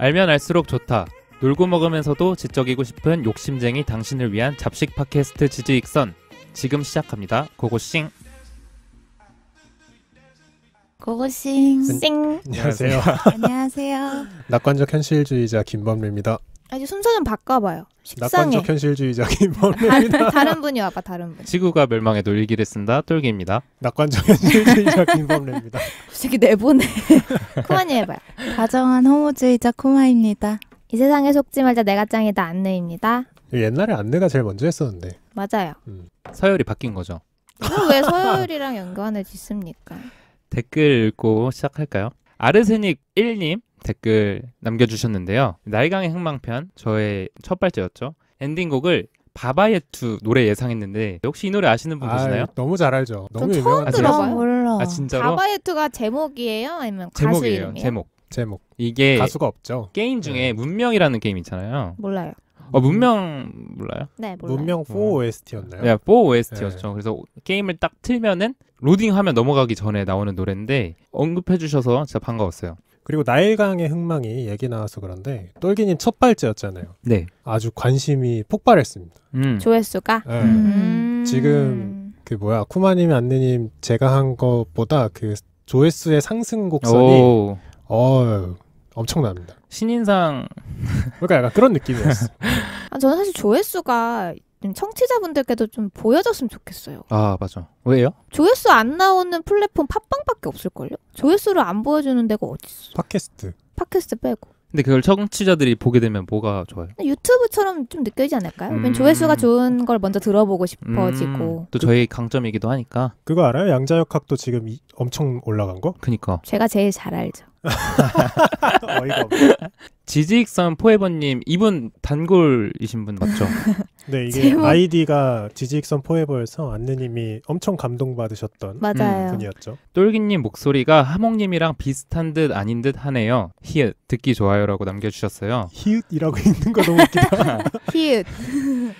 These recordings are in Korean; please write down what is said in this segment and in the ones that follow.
알면 알수록 좋다. 놀고 먹으면서도 지적이고 싶은 욕심쟁이 당신을 위한 잡식 팟캐스트 지지익선 지금 시작합니다. 고고싱. 고고싱. 네. 안녕하세요. 안녕하세요. 낙관적 현실주의자 김범루입니다 아직 순서 좀 바꿔봐요. 식상해. 낙관적 현실주의자 김범입니다 다른 분이 와봐, 다른 분. 지구가 멸망의 놀이기를 쓴다, 똘기입니다. 낙관적 현실주의자 김범입니다 솔직히 내보내. 코마님 해봐요. 다정한 호모주의자 코마입니다. 이 세상에 속지 말자 내가 짱이다 안내입니다. 옛날에 안내가 제일 먼저 했었는데. 맞아요. 음. 서열이 바뀐 거죠. 왜 서열이랑 연관을 짓습니까? 댓글 읽고 시작할까요? 아르세닉 1님 댓글 남겨주셨는데요. 나강의 흥망편 저의 첫 발제였죠. 엔딩곡을 바바예투 노래 예상했는데 혹시 이 노래 아시는 분 계시나요? 아, 너무 잘 알죠. 너무 유명한 아, 들어봐요. 아 진짜로? 바바예투가 제목이에요? 아니면 가수 제목이에요. 이름이에요? 제목. 제목. 이게 가수가 없죠. 게임 중에 네. 문명이라는 게임 있잖아요. 몰라요. 어, 문명 몰라요? 네, 몰라요. 문명 4 OST였나요? 음. 네, 4 OST였죠. 네. 그래서 게임을 딱 틀면은 로딩 화면 넘어가기 전에 나오는 노래인데 언급해 주셔서 진짜 반가웠어요. 그리고 나일강의 흥망이 얘기 나와서 그런데 똘기님 첫 발제였잖아요. 네. 아주 관심이 폭발했습니다. 음. 조회수가 네. 음. 지금 그 뭐야 쿠마님 안내님 제가 한 것보다 그 조회수의 상승 곡선이 오. 어 엄청납니다. 신인상 그러니까 약간 그런 느낌이었어. 아, 저는 사실 조회수가 청취자분들께도 좀 보여줬으면 좋겠어요. 아 맞아. 왜요? 조회수 안 나오는 플랫폼 팟빵밖에 없을걸요? 조회수를 안 보여주는 데가 어딨어? 팟캐스트. 팟캐스트 빼고. 근데 그걸 청취자들이 보게 되면 뭐가 좋아요? 유튜브처럼 좀 느껴지지 않을까요? 음... 조회수가 좋은 걸 먼저 들어보고 싶어지고 음... 또 저희 강점이기도 하니까 그거 알아요? 양자역학도 지금 이, 엄청 올라간 거? 그니까 제가 제일 잘 알죠 어이가 없네 지지익선 포에버님 이분 단골이신 분 맞죠? 네 이게 제목... 아이디가 지직선 포에버여서 안느님이 엄청 감동받으셨던 맞아요. 분이었죠. 똘기님 목소리가 하몽님이랑 비슷한 듯 아닌 듯 하네요. 히읗 듣기 좋아요라고 남겨주셨어요. 히읗이라고 있는 거 너무 웃기다. 히읗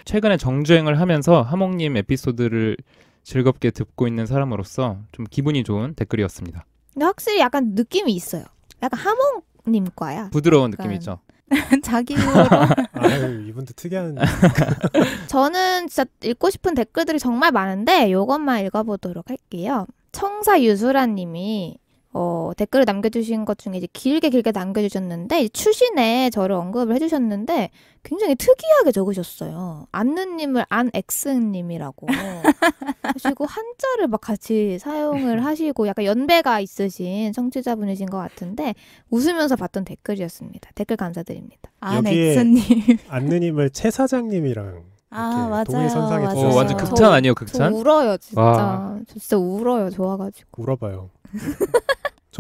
최근에 정주행을 하면서 하몽님 에피소드를 즐겁게 듣고 있는 사람으로서 좀 기분이 좋은 댓글이었습니다. 근데 확실히 약간 느낌이 있어요. 약간 하몽 님 과야. 부드러운 느낌 이죠 자기 이로 아유, 이분도 특이한 저는 진짜 읽고 싶은 댓글들이 정말 많은데 요것만 읽어보도록 할게요. 청사유수라님이 어, 댓글을 남겨주신 것 중에 이제 길게 길게 남겨주셨는데 출신에 저를 언급을 해주셨는데 굉장히 특이하게 적으셨어요. 안느님을 안엑스님이라고 하시고 한자를 막 같이 사용을 하시고 약간 연배가 있으신 청취자분이신 것 같은데 웃으면서 봤던 댓글이었습니다. 댓글 감사드립니다. 안엑스님 아, 네, 안느님을 최 사장님이랑 아 맞아요. 동일선상에 맞아요. 어, 완전 극찬 아니에요 극찬? 저 울어요 진짜. 와. 저 진짜 울어요 좋아가지고. 울어봐요.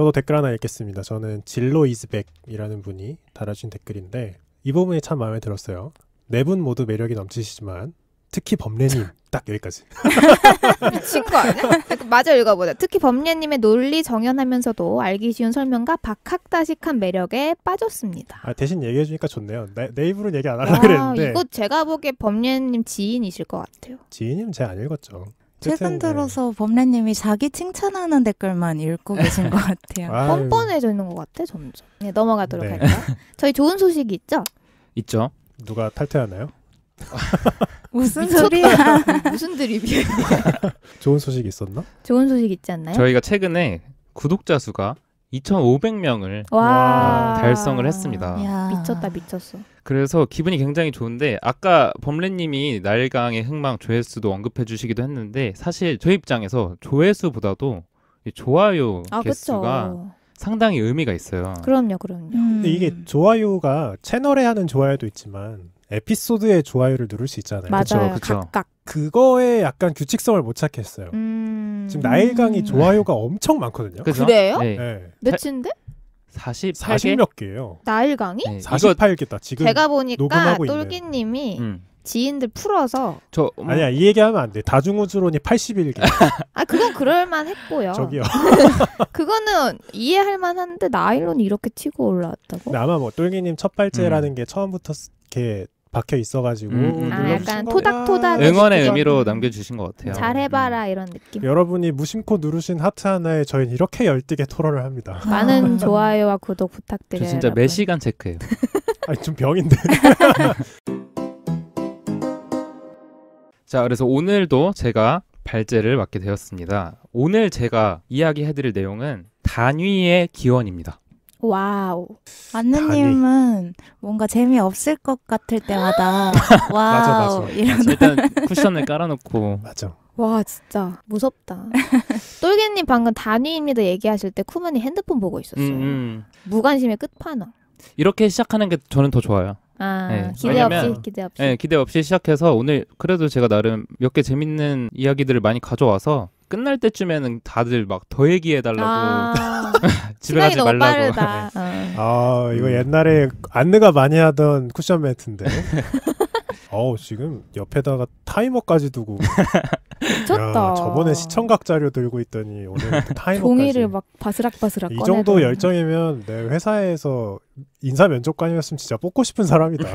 저도 댓글 하나 읽겠습니다. 저는 진로 이즈백이라는 분이 달아주신 댓글인데 이 부분이 참 마음에 들었어요. 네 분 모두 매력이 넘치시지만 특히 범례님 딱 여기까지 미친 거 아니야? 그 맞아 읽어보자. 특히 범례님의 논리 정연하면서도 알기 쉬운 설명과 박학다식한 매력에 빠졌습니다. 아, 대신 얘기해주니까 좋네요. 내, 내 입으로는 얘기 안 하려 아, 그랬는데 이거 제가 보기에 범례님 지인이실 것 같아요. 지인이면 제가 안 읽었죠. 최근 들어서 범래님이 자기 칭찬하는 댓글만 읽고 계신 것 같아요. 뻔뻔해져 있는 것 같아 점점. 네, 넘어가도록 네. 할까요? 저희 좋은 소식이 있죠? 있죠. 누가 탈퇴하나요? 무슨 소리야? 무슨 드립이야? 좋은 소식 있었나? 좋은 소식 있지 않나요? 저희가 최근에 구독자 수가 2,500명을 와. 달성을 했습니다. 야. 미쳤다 미쳤어. 그래서 기분이 굉장히 좋은데 아까 범래님이 날강의 흥망 조회수도 언급해 주시기도 했는데 사실 저희 입장에서 조회수보다도 좋아요 아, 개수가 그쵸. 상당히 의미가 있어요. 그럼요, 그럼요. 음. 근데 이게 좋아요가 채널에 하는 좋아요도 있지만 에피소드의 좋아요를 누를 수 있잖아요. 맞아요. 그쵸, 그쵸. 그거에 약간 규칙성을 못 찾겠어요. 음... 지금 나일강이 좋아요가 음. 엄청 많거든요. 그죠? 그래요 네. 네. 몇인데? 40 40 몇 개예요. 나일강이? 네. 48개다. 지금 제가 보니까 똘기님이 음. 지인들 풀어서 저 음. 아니야 이 얘기하면 안 돼. 다중우주론이 81개. 아 그건 그럴만 했고요. 저기요. 그거는 이해할 만한데 나일론이 이렇게 튀고 올라왔다고? 아마 뭐 똘기님 첫 발제라는 음. 게 처음부터 이렇게 박혀 있어가지고 음. 음 아, 약간 토닥토닥 음, 응원의 의미로 남겨주신 것 같아요. 잘해봐라 음. 이런 느낌. 여러분이 무심코 누르신 하트 하나에 저희는 이렇게 열띠게 토론을 합니다. 많은 좋아요와 구독 부탁드려요. 저 진짜 여러분. 매 시간 체크해요. 아니 좀 병인데. 자 그래서 오늘도 제가 발제를 맡게 되었습니다. 오늘 제가 이야기해드릴 내용은 단위의 기원입니다. 와우. 안느님은 뭔가 재미없을 것 같을 때마다 와우 맞아, 맞아. 이런 일단 쿠션을 깔아놓고 맞아. 와 진짜 무섭다. 똘개님 방금 단위입니다 얘기하실 때 쿠만이 핸드폰 보고 있었어요. 음, 음. 무관심의 끝판왕. 이렇게 시작하는 게 저는 더 좋아요. 아, 네. 기대 왜냐면, 없이 기대 없이. 네, 기대 없이 시작해서 오늘 그래도 제가 나름 몇 개 재밌는 이야기들을 많이 가져와서 끝날 때쯤에는 다들 막 더 얘기해 달라고 아, 집에 가지 말라고. 네. 어. 아 이거 옛날에 안느가 많이 하던 쿠션 매트인데. 어우 지금 옆에다가 타이머까지 두고. 미쳤다. 야, 저번에 시청각 자료 들고 있더니 오늘 타이머까지. 종이를 막 바스락바스락. 이 정도 꺼내고. 열정이면 내 회사에서 인사 면접관이었으면 진짜 뽑고 싶은 사람이다.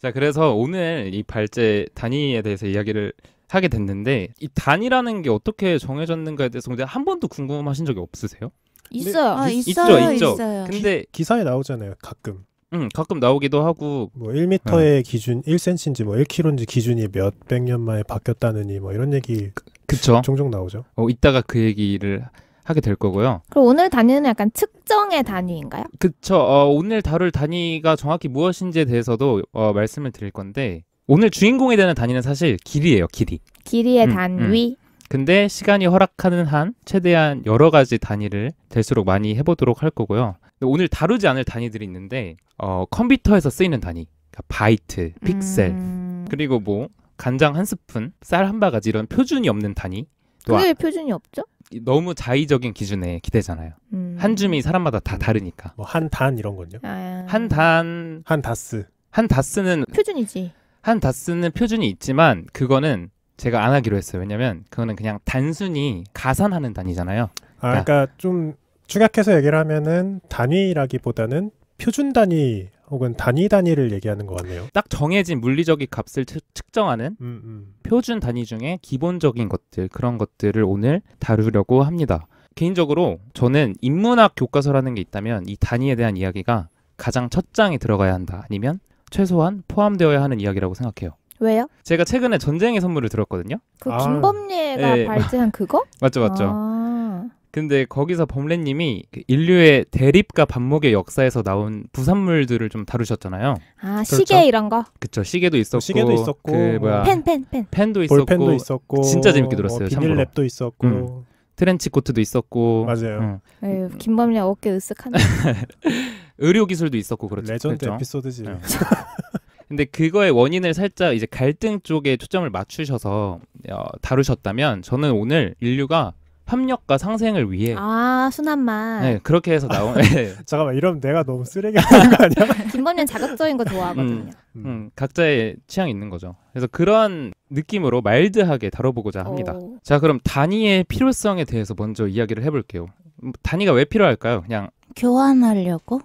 자 그래서 오늘 이 발제 단위에 대해서 이야기를 하게 됐는데 이 단이라는 게 어떻게 정해졌는가에 대해서 근데 한 번도 궁금하신 적이 없으세요? 네. 있어요. 아, 있어요. 있죠, 있죠. 있어요. 근데 기사에 나오잖아요, 가끔. 응, 음, 가끔 나오기도 하고 뭐 1m의 음. 기준 1cm인지 뭐 1kg인지 기준이 몇백년 만에 바뀌었다느니 뭐 이런 얘기 그, 그쵸 종종 나오죠. 어, 이따가 그 얘기를 하게 될 거고요. 그럼 오늘 단위는 약간 측정의 단위인가요? 그쵸. 어, 오늘 다룰 단위가 정확히 무엇인지에 대해서도 어, 말씀을 드릴 건데 오늘 주인공이 되는 단위는 사실 길이에요, 길이. 길이의 음, 단위. 음. 근데 시간이 허락하는 한 최대한 여러 가지 단위를 될수록 많이 해보도록 할 거고요. 오늘 다루지 않을 단위들이 있는데 어, 컴퓨터에서 쓰이는 단위, 그러니까 바이트, 픽셀, 음... 그리고 뭐 간장 한 스푼, 쌀 한 바가지 이런 표준이 없는 단위. 그게 아, 표준이 없죠? 너무 자의적인 기준에 기대잖아요. 음... 한 줌이 사람마다 다 다르니까. 뭐 한 단 이런 건요? 아... 한 단, 한 다스. 한 다스는 표준이지. 한 다스는 표준이 있지만 그거는 제가 안 하기로 했어요. 왜냐면 그거는 그냥 단순히 가산하는 단위잖아요. 아, 그러니까, 그러니까 좀 축약해서 얘기를 하면은 단위라기보다는 표준 단위 혹은 단위 단위를 얘기하는 것 같네요. 딱 정해진 물리적인 값을 측, 정하는 음, 음. 표준 단위 중에 기본적인 것들 그런 것들을 오늘 다루려고 합니다. 개인적으로 저는 인문학 교과서라는 게 있다면 이 단위에 대한 이야기가 가장 첫 장에 들어가야 한다. 아니면 최소한 포함되어야 하는 이야기라고 생각해요. 왜요? 제가 최근에 전쟁의 선물을 들었거든요. 그 아. 김범례가 예. 발제한 그거? 맞죠, 맞죠. 아. 근데 거기서 범례님이 그 인류의 대립과 반목의 역사에서 나온 부산물들을 좀 다루셨잖아요. 아 그렇죠? 이런 거? 그쵸 시계도 있었고, 시계도 있었고, 그 뭐야 펜, 펜, 펜, 펜도 있었고, 펜도 있었고, 진짜 재밌게 들었어요. 어, 비닐랩도 있었고. 음. 트렌치 코트도 있었고 맞아요. 응. 음. 김범래 어깨 으쓱한데. 의료 기술도 있었고 그렇죠. 레전드 그렇죠? 에피소드지. 네. 근데 그거의 원인을 살짝 이제 갈등 쪽에 초점을 맞추셔서 어, 다루셨다면 저는 오늘 인류가 협력과 상생을 위해 아 순한맛 네 그렇게 해서 나온 아, 네. 잠깐만 이러면 내가 너무 쓰레기 하는 거 아니야? 김범면 자극적인 거 좋아하거든요. 음, 음, 음, 각자의 취향이 있는 거죠. 그래서 그런 느낌으로 말드하게 다뤄보고자 합니다. 오. 자 그럼 단위의 필요성에 대해서 먼저 이야기를 해볼게요. 단위가 음, 왜 필요할까요? 그냥 교환하려고?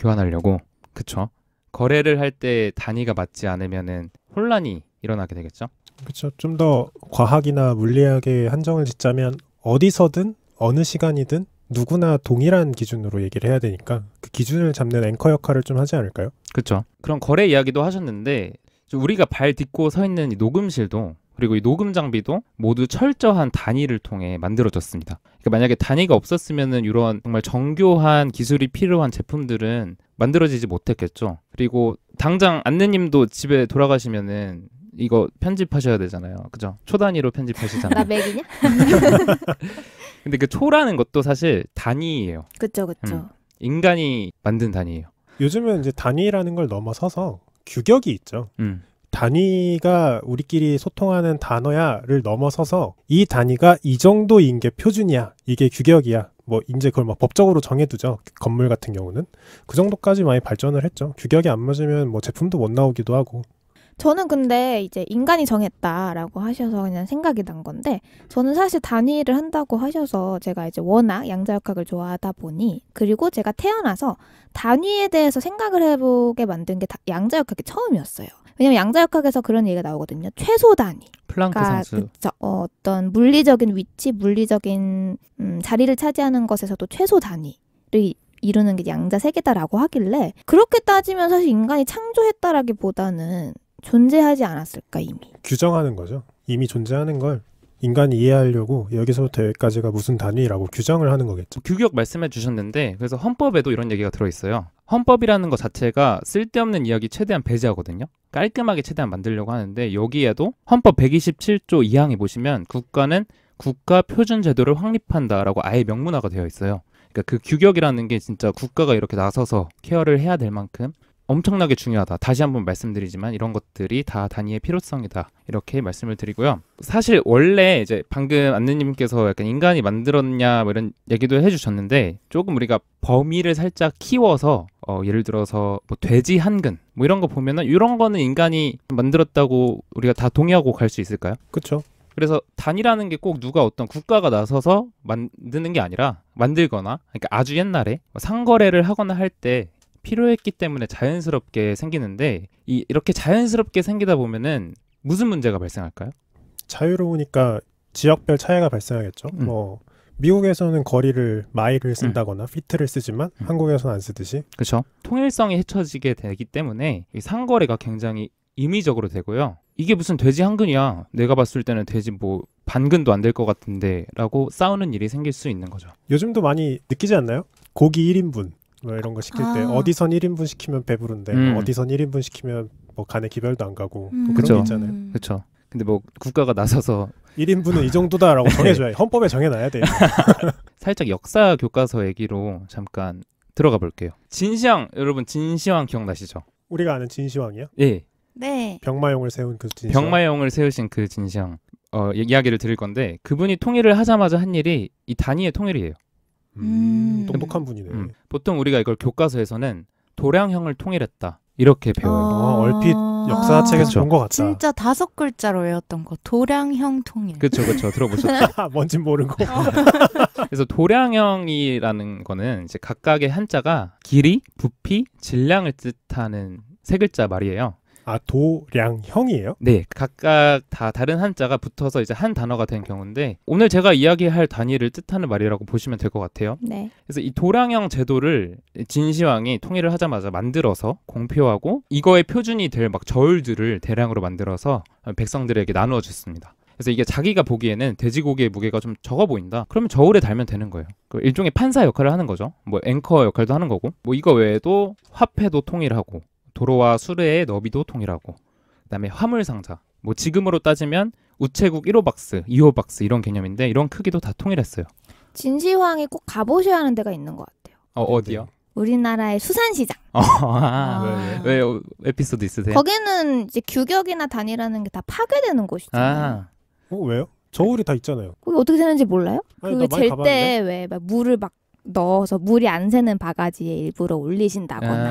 교환하려고 그쵸 거래를 할 때 단위가 맞지 않으면은 혼란이 일어나게 되겠죠 그쵸좀더 과학이나 물리학에 한정을 짓자면 어디서든 어느 시간이든 누구나 동일한 기준으로 얘기를 해야 되니까 그 기준을 잡는 앵커 역할을 좀 하지 않을까요? 그쵸그럼 거래 이야기도 하셨는데 우리가 발 딛고 서 있는 녹음실도 그리고 이 녹음 장비도 모두 철저한 단위를 통해 만들어졌습니다. 그러니까 만약에 단위가 없었으면은 이런 정말 정교한 기술이 필요한 제품들은 만들어지지 못했겠죠. 그리고 당장 안내님도 집에 돌아가시면은 이거 편집하셔야 되잖아요. 그죠? 초단위로 편집하시잖아요. 나 맥이냐? 근데 그 초라는 것도 사실 단위예요. 그렇그렇 음, 인간이 만든 단위예요. 요즘은 이제 단위라는 걸 넘어서서 규격이 있죠. 음. 단위가 우리끼리 소통하는 단어야를 넘어서서 이 단위가 이 정도인 게 표준이야. 이게 규격이야. 뭐 이제 그걸 막 법적으로 정해두죠. 건물 같은 경우는 그 정도까지 많이 발전을 했죠. 규격이 안 맞으면 뭐 제품도 못 나오기도 하고. 저는 근데 이제 인간이 정했다라고 하셔서 그냥 생각이 난 건데 저는 사실 단위를 한다고 하셔서 제가 이제 워낙 양자역학을 좋아하다 보니 그리고 제가 태어나서 단위에 대해서 생각을 해보게 만든 게 양자역학이 처음이었어요. 왜냐면 양자역학에서 그런 얘기가 나오거든요. 최소 단위. 플랑크 상수. 그러니까 그쵸, 어, 어떤 물리적인 위치, 물리적인 음, 자리를 차지하는 것에서도 최소 단위를 이루는 게 양자 세계다라고 하길래 그렇게 따지면 사실 인간이 창조했다라기보다는 존재하지 않았을까 이미. 규정하는 거죠. 이미 존재하는 걸 인간이 이해하려고 여기서부터 여기까지가 무슨 단위라고 규정을 하는 거겠죠. 규격 말씀해 주셨는데 그래서 헌법에도 이런 얘기가 들어 있어요. 헌법이라는 것 자체가 쓸데없는 이야기 최대한 배제하거든요. 깔끔하게 최대한 만들려고 하는데 여기에도 헌법 127조 2항에 보시면 국가는 국가 표준 제도를 확립한다라고 아예 명문화가 되어 있어요. 그러니까 그 규격이라는 게 진짜 국가가 이렇게 나서서 케어를 해야 될 만큼 엄청나게 중요하다. 다시 한번 말씀드리지만 이런 것들이 다 단위의 필요성이다. 이렇게 말씀을 드리고요. 사실 원래 이제 방금 안내님께서 약간 인간이 만들었냐 뭐 이런 얘기도 해주셨는데 조금 우리가 범위를 살짝 키워서 어 예를 들어서 뭐 돼지 한근 뭐 이런 거 보면은 이런 거는 인간이 만들었다고 우리가 다 동의하고 갈 수 있을까요? 그렇죠. 그래서 단이라는 게 꼭 누가 어떤 국가가 나서서 만드는 게 아니라 만들거나 그러니까 아주 옛날에 뭐 상거래를 하거나 할때 필요했기 때문에 자연스럽게 생기는데 이, 이렇게 자연스럽게 생기다 보면은 무슨 문제가 발생할까요? 자유로우니까 지역별 차이가 발생하겠죠. 음. 뭐 미국에서는 거리를 마일을 음. 쓴다거나 음. 피트를 쓰지만 음. 한국에서는 안 쓰듯이 그렇죠. 통일성이 헤쳐지게 되기 때문에 이 상거래가 굉장히 임의적으로 되고요. 이게 무슨 돼지 한근이야. 내가 봤을 때는 돼지 뭐 반근도 안 될 것 같은데라고 싸우는 일이 생길 수 있는 거죠. 요즘도 많이 느끼지 않나요? 고기 1인분 뭐 이런 거 시킬 아. 때 어디선 1인분 시키면 배부른데 뭐 음. 어디선 1인분 시키면 뭐 간에 기별도 안 가고 뭐 음. 그런 게 있잖아요. 그렇죠. 근데 뭐 국가가 나서서 1인분은 이 정도다라고 네. 정해줘야 헌법에 정해놔야 돼요. 살짝 역사 교과서 얘기로 잠깐 들어가 볼게요. 진시황 여러분 진시황 기억나시죠? 우리가 아는 진시황이요? 예. 네. 병마용을 세운 그 진시황. 병마용을 세우신 그 진시황 어, 이야기를 드릴 건데 그분이 통일을 하자마자 한 일이 이 단위의 통일이에요. 음, 음. 똑똑한 분이네. 음. 보통 우리가 이걸 교과서에서는 도량형을 통일했다 이렇게 배워요. 아, 얼핏 역사 아. 책에서 아, 본것 같다. 진짜 다섯 글자로 외웠던 거 도량형 통일. 그렇죠, 그렇죠. 들어보셨죠? 뭔진 모르고. 어. 그래서 도량형이라는 거는 이제 각각의 한자가 길이, 부피, 질량을 뜻하는 세 글자 말이에요. 아 도량형이에요? 네, 각각 다 다른 한자가 붙어서 이제 한 단어가 된 경우인데 오늘 제가 이야기할 단위를 뜻하는 말이라고 보시면 될 것 같아요. 네. 그래서 이 도량형 제도를 진시황이 통일을 하자마자 만들어서 공표하고 이거의 표준이 될 막 저울들을 대량으로 만들어서 백성들에게 나누어 줬습니다. 그래서 이게 자기가 보기에는 돼지고기의 무게가 좀 적어 보인다. 그러면 저울에 달면 되는 거예요. 그 일종의 판사 역할을 하는 거죠. 뭐 앵커 역할도 하는 거고. 뭐 이거 외에도 화폐도 통일하고 도로와 수레의 너비도 통일하고 그다음에 화물 상자 뭐 지금으로 따지면 우체국 1호 박스, 2호 박스 이런 개념인데 이런 크기도 다 통일했어요. 진시황이 꼭 가보셔야 하는 데가 있는 것 같아요. 어 어디요? 우리나라의 수산시장. 어, 아, 아. 왜, 에피소드 있으세요? 거기는 이제 규격이나 단위라는 게 다 파괴되는 곳이죠아어 아. 왜요? 저울이 다 있잖아요. 그게 어떻게 되는지 몰라요? 그게 잴때왜 물을 막 넣어서 물이 안 새는 바가지에 일부러 올리신다거나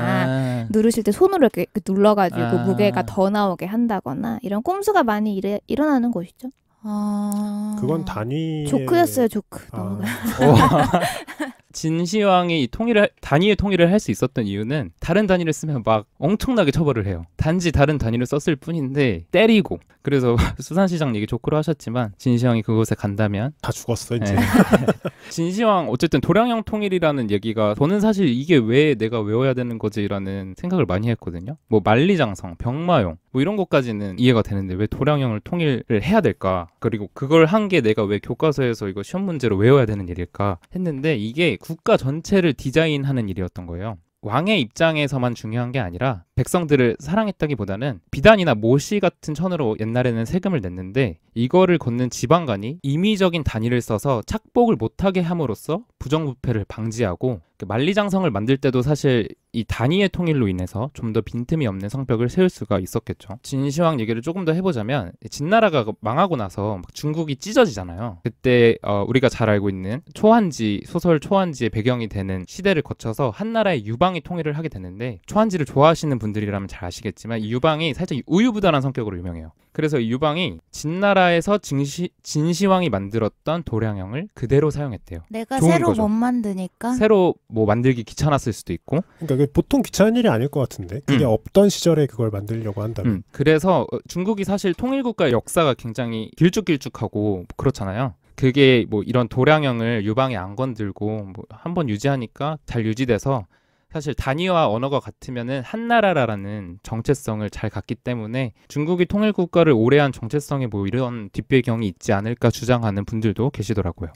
아. 누르실 때 손으로 이렇게 눌러가지고 아. 무게가 더 나오게 한다거나 이런 꼼수가 많이 일 일어나는 곳이죠. 아... 그건 단위 조크였어요 조크. 아. 진시황이 통일을 단위의 통일을 할 수 있었던 이유는 다른 단위를 쓰면 막 엄청나게 처벌을 해요. 단지 다른 단위를 썼을 뿐인데 때리고 그래서 수산시장 얘기 조크로 하셨지만 진시황이 그곳에 간다면 다 죽었어 이제 네. 진시황 어쨌든 도량형 통일이라는 얘기가 저는 사실 이게 왜 내가 외워야 되는 거지라는 생각을 많이 했거든요. 뭐 만리장성, 병마용 뭐 이런 것까지는 이해가 되는데 왜 도량형을 통일을 해야 될까 그리고 그걸 한 게 내가 왜 교과서에서 이거 시험 문제로 외워야 되는 일일까 했는데 이게 국가 전체를 디자인하는 일이었던 거예요. 왕의 입장에서만 중요한 게 아니라 백성들을 사랑했다기보다는 비단이나 모시 같은 천으로 옛날에는 세금을 냈는데 이거를 걷는 지방관이 임의적인 단위를 써서 착복을 못하게 함으로써 부정부패를 방지하고 만리장성을 만들 때도 사실 이 단위의 통일로 인해서 좀 더 빈틈이 없는 성벽을 세울 수가 있었겠죠. 진시황 얘기를 조금 더 해보자면 진나라가 망하고 나서 중국이 찢어지잖아요. 그때 어 우리가 잘 알고 있는 초한지 소설 초한지의 배경이 되는 시대를 거쳐서 한 나라의 유방이 통일을 하게 되는데 초한지를 좋아하시는 분들이라면 잘 아시겠지만 이 유방이 살짝 우유부단한 성격으로 유명해요. 그래서 유방이 진나라에서 진시, 진시황이 만들었던 도량형을 그대로 사용했대요. 내가 새로 거죠. 못 만드니까 새로 뭐 만들기 귀찮았을 수도 있고. 그러니까 보통 귀찮은 일이 아닐 것 같은데 그게 음. 없던 시절에 그걸 만들려고 한다면. 음. 그래서 어, 중국이 사실 통일국가 역사가 굉장히 길쭉길쭉하고 그렇잖아요. 그게 뭐 이런 도량형을 유방에 안 건들고 뭐한번 유지하니까 잘 유지돼서 사실 단위와 언어가 같으면은 한 나라라는 정체성을 잘 갖기 때문에 중국이 통일 국가를 오래한 정체성에 뭐 이런 뒷배경이 있지 않을까 주장하는 분들도 계시더라고요.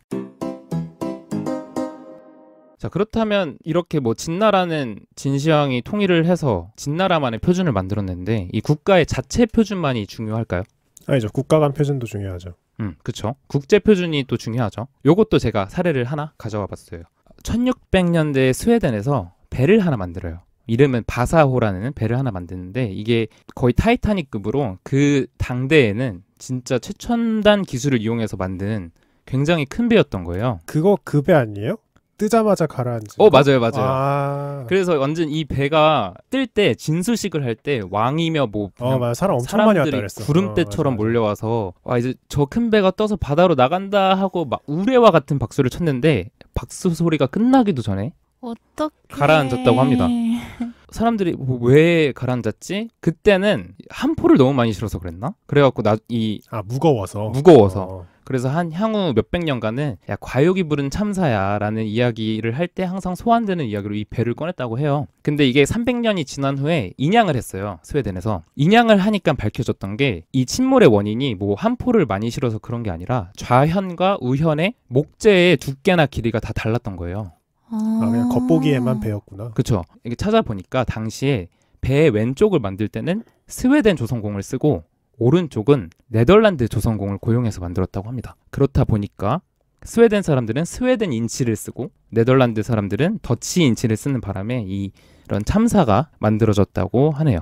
자 그렇다면 이렇게 뭐 진나라는 진시황이 통일을 해서 진나라만의 표준을 만들었는데 이 국가의 자체 표준만이 중요할까요? 아니죠 국가 간 표준도 중요하죠. 음, 그렇 국제 표준이 또 중요하죠. 요것도 제가 사례를 하나 가져와 봤어요. 1600년대 스웨덴에서 배를 하나 만들어요. 이름은 바사호라는 배를 하나 만드는데 이게 거의 타이타닉급으로 그 당대에는 진짜 최첨단 기술을 이용해서 만든 굉장히 큰 배였던 거예요. 그거 그 배 아니에요? 뜨자마자 가라앉는. 어 맞아요 맞아요. 아... 그래서 완전 이 배가 뜰 때 진수식을 할 때 왕이며 뭐 어, 맞아. 사람 엄청 많이 왔다 그랬어. 구름대처럼 어, 몰려와서 와 이제 저 큰 배가 떠서 바다로 나간다 하고 막 우레와 같은 박수를 쳤는데 박수 소리가 끝나기도 전에 어떻게 가라앉았다고 합니다. 사람들이 뭐, 왜 가라앉았지? 그때는 한 포를 너무 많이 실어서 그랬나? 그래갖고 나 이 아 무거워서 무거워서 어. 그래서 한 향후 몇백 년간은 야 과욕이 부른 참사야라는 이야기를 할 때 항상 소환되는 이야기로 이 배를 꺼냈다고 해요. 근데 이게 300년이 지난 후에 인양을 했어요. 스웨덴에서 인양을 하니까 밝혀졌던 게 이 침몰의 원인이 뭐 한 포를 많이 실어서 그런 게 아니라 좌현과 우현의 목재의 두께나 길이가 다 달랐던 거예요. 아, 그냥 겉보기에만 배였구나. 그렇죠. 이게 찾아보니까 당시에 배의 왼쪽을 만들 때는 스웨덴 조선공을 쓰고 오른쪽은 네덜란드 조선공을 고용해서 만들었다고 합니다. 그렇다 보니까 스웨덴 사람들은 스웨덴 인치를 쓰고 네덜란드 사람들은 더치 인치를 쓰는 바람에 이런 참사가 만들어졌다고 하네요.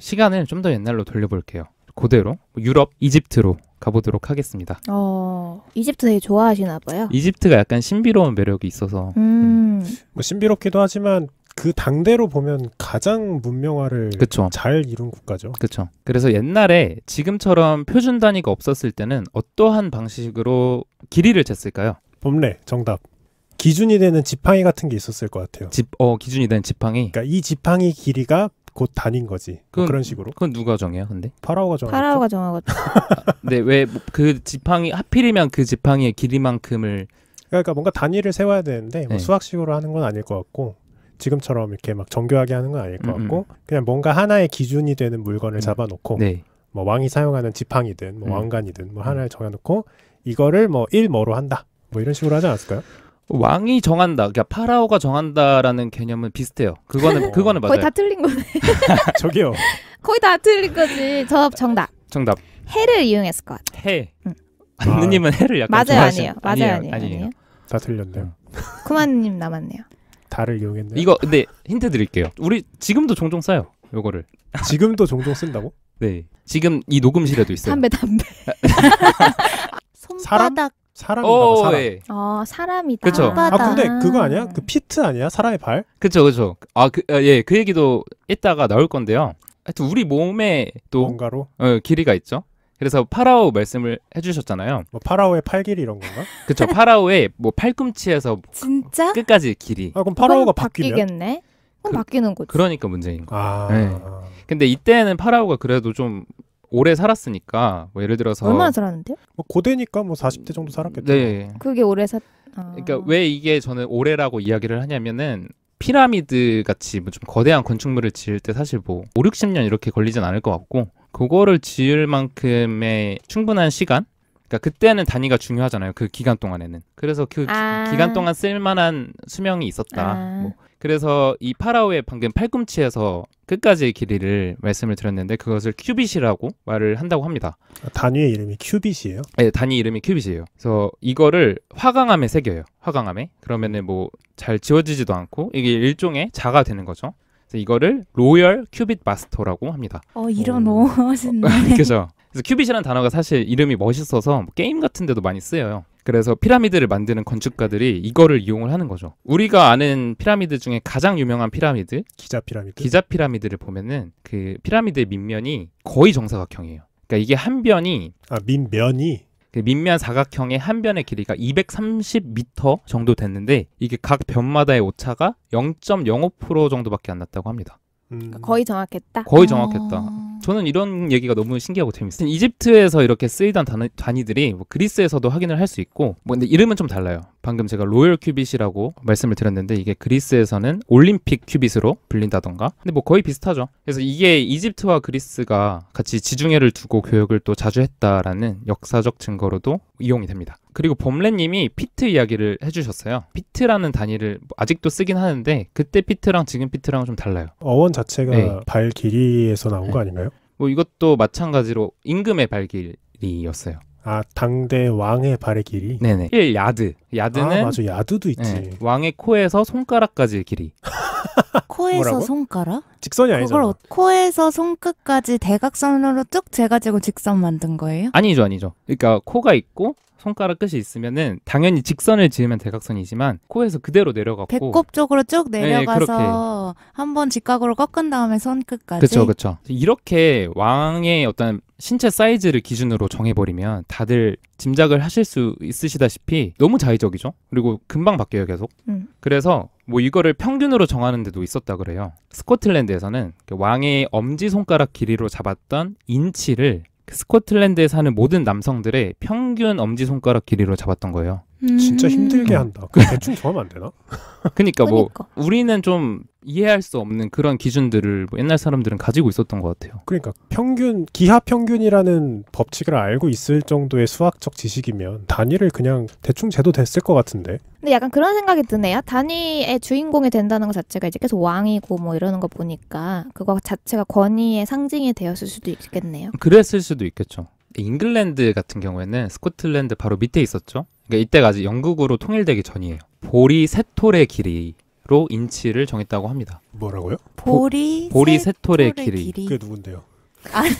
시간을 좀 더 옛날로 돌려볼게요. 그대로 유럽 이집트로 가보도록 하겠습니다. 어, 이집트 되게 좋아하시나 봐요. 이집트가 약간 신비로운 매력이 있어서 음. 음. 뭐 신비롭기도 하지만 그 당대로 보면 가장 문명화를 그쵸. 잘 이룬 국가죠. 그렇죠. 그래서 옛날에 지금처럼 표준 단위가 없었을 때는 어떠한 방식으로 길이를 쟀을까요? 범례 정답. 기준이 되는 지팡이 같은 게 있었을 것 같아요. 집, 어, 기준이 되는 지팡이. 그러니까 이 지팡이 길이가 곧 단인 거지. 뭐 그건, 그런 식으로. 그건 누가 정해요, 근데? 파라오가 정하 파라오가 정하거든. 아, 네, 왜그 뭐 지팡이 하필이면 그 지팡이의 길이만큼을 그러니까 뭔가 단위를 세워야 되는데 뭐 네. 수학식으로 하는 건 아닐 것 같고 지금처럼 이렇게 막 정교하게 하는 건 아닐 것 음음. 음. 같고 그냥 뭔가 하나의 기준이 되는 물건을 음. 잡아놓고 네. 뭐 왕이 사용하는 지팡이든 뭐 음. 왕관이든 뭐 음. 하나를 정해놓고 이거를 뭐일뭐로 한다 뭐 이런 식으로 하지 않았을까요? 왕이 정한다, 그러니까 파라오가 정한다라는 개념은 비슷해요. 그거는 어. 그거는 맞아요. 거의 다 틀린 거네. 저기요. 거의 다 틀린 거지. 저 정답. 정답. 해를 이용했을 것 같아. 해. 응. 아, 님은 해를 약간 맞아요, 아니에요. 맞아요, 아니에요. 아니에요. 아니에요. 아니에요. 다 틀렸네요. 쿠마님 남았네요. 달을 이용했네 이거 근데 힌트 드릴게요. 우리 지금도 종종 써요. 요거를. 지금도 종종 쓴다고? 네. 지금 이 녹음실에도 있어요. 담배 담배. 손바닥 사람이라고 어, 사람. 예. 어 사람이다. 그쵸. 아 근데 그거 아니야? 그 피트 아니야? 그 사람의 발? 그쵸 그쵸. 아그 아, 예, 그 얘기도 이따가 나올 건데요. 하여튼 우리 몸에 또 뭔가로 어, 길이가 있죠. 그래서 파라오 말씀을 해주셨잖아요. 뭐 파라오의 팔길이 이런 건가? 그쵸. 파라오의 뭐 팔꿈치에서 진짜 끝까지 길이. 아 그럼 파라오가 바뀌면? 바뀌겠네. 그럼 그, 바뀌는 거지. 그러니까 문제인 거. 아. 네. 근데 이때는 파라오가 그래도 좀 오래 살았으니까 뭐 예를 들어서 얼마나 살았는데요? 뭐 고대니까 뭐 40대 정도 살았겠죠. 네. 그게 오래 살. 아... 그러니까 왜 이게 저는 오래라고 이야기를 하냐면은 피라미드 같이 뭐 좀 거대한 건축물을 지을 때 사실 뭐 5, 60년 이렇게 걸리진 않을 것 같고 그거를 지을 만큼의 충분한 시간 그러니까 그때는 단위가 중요하잖아요. 그 기간 동안에는. 그래서 그 아... 기, 간 동안 쓸 만한 수명이 있었다. 아... 뭐 그래서 이 파라오의 방금 팔꿈치에서 끝까지의 길이를 말씀을 드렸는데 그것을 큐빗이라고 말을 한다고 합니다. 아, 단위의 이름이 큐빗이에요? 네, 단위 이름이 큐빗이에요. 그래서 이거를 화강암에 새겨요. 화강암에. 그러면은 뭐잘 지워지지도 않고 이게 일종의 자가 되는 거죠. 그래서 이거를 로열 큐빗 마스터라고 합니다. 어, 이런 오. 멋있네. 그죠. 그래서 큐빗이라는 단어가 사실 이름이 멋있어서 뭐 게임 같은 데도 많이 쓰여요. 그래서 피라미드를 만드는 건축가들이 이거를 이용을 하는 거죠. 우리가 아는 피라미드 중에 가장 유명한 피라미드 기자 피라미드 기자 피라미드를 보면은 그 피라미드의 밑면이 거의 정사각형이에요. 그러니까 이게 한 변이 아 밑면이 그 밑면 사각형의 한 변의 길이가 230m 정도 됐는데 이게 각 변마다의 오차가 0.05% 정도밖에 안 났다고 합니다. 음. 거의 정확했다. 거의 정확했다. 어... 저는 이런 얘기가 너무 신기하고 재밌어요. 이집트에서 이렇게 쓰이던 단위, 들이뭐 그리스에서도 확인을 할 수 있고 뭐 근데 이름은 좀 달라요. 방금 제가 로열 큐빗이라고 말씀을 드렸는데 이게 그리스에서는 올림픽 큐빗으로 불린다던가 근데 뭐 거의 비슷하죠. 그래서 이게 이집트와 그리스가 같이 지중해를 두고 교역을 또 자주 했다라는 역사적 증거로도 이용이 됩니다. 그리고 범래님이 피트 이야기를 해주셨어요. 피트라는 단위를 아직도 쓰긴 하는데 그때 피트랑 지금 피트랑 좀 달라요. 어원 자체가 네. 발 길이에서 나온 네. 거 아닌가요? 뭐 이것도 마찬가지로 임금의 발 길이였어요. 아 당대 왕의 발의 길이. 네네. 1 야드. 야드는 아 맞아 야드도 있지. 네. 왕의 코에서 손가락까지 길이. 코에서 뭐라고? 손가락? 직선이 아니잖 그걸 어, 코에서 손끝까지 대각선으로 쭉 재가지고 직선 만든 거예요? 아니죠, 아니죠. 그러니까 코가 있고 손가락 끝이 있으면은 당연히 직선을 지으면 대각선이지만 코에서 그대로 내려가고 배꼽 쪽으로 쭉 네, 내려가서 네, 한번 직각으로 꺾은 다음에 손끝까지 그렇죠 그렇죠 이렇게 왕의 어떤 신체 사이즈를 기준으로 정해버리면 다들 짐작을 하실 수 있으시다시피 너무 자의적이죠 그리고 금방 바뀌어요 계속 음. 그래서 뭐 이거를 평균으로 정하는 데도 있었다 그래요 스코틀랜드에서는 왕의 엄지손가락 길이로 잡았던 인치를 그 스코틀랜드에 사는 모든 남성들의 평균 엄지손가락 길이로 잡았던 거예요. 진짜 음. 힘들게 어. 한다. 그 대충 정하면 안 되나? 그러니까 뭐 그러니까. 우리는 좀 이해할 수 없는 그런 기준들을 뭐 옛날 사람들은 가지고 있었던 것 같아요. 그러니까 평균 기하 평균이라는 법칙을 알고 있을 정도의 수학적 지식이면 단위를 그냥 대충 제도 됐을 것 같은데. 근데 약간 그런 생각이 드네요. 단위의 주인공이 된다는 것 자체가 이제 계속 왕이고 뭐 이러는 거 보니까 그거 자체가 권위의 상징이 되었을 수도 있겠네요. 그랬을 수도 있겠죠. 잉글랜드 같은 경우에는 스코틀랜드 바로 밑에 있었죠. 그러니까 이때가 아직 영국으로 통일되기 전이에요. 보리 세 톨의 길이로 인치를 정했다고 합니다. 뭐라고요? 보리 보리 세 톨의 길이. 길이. 그게 누군데요? 아니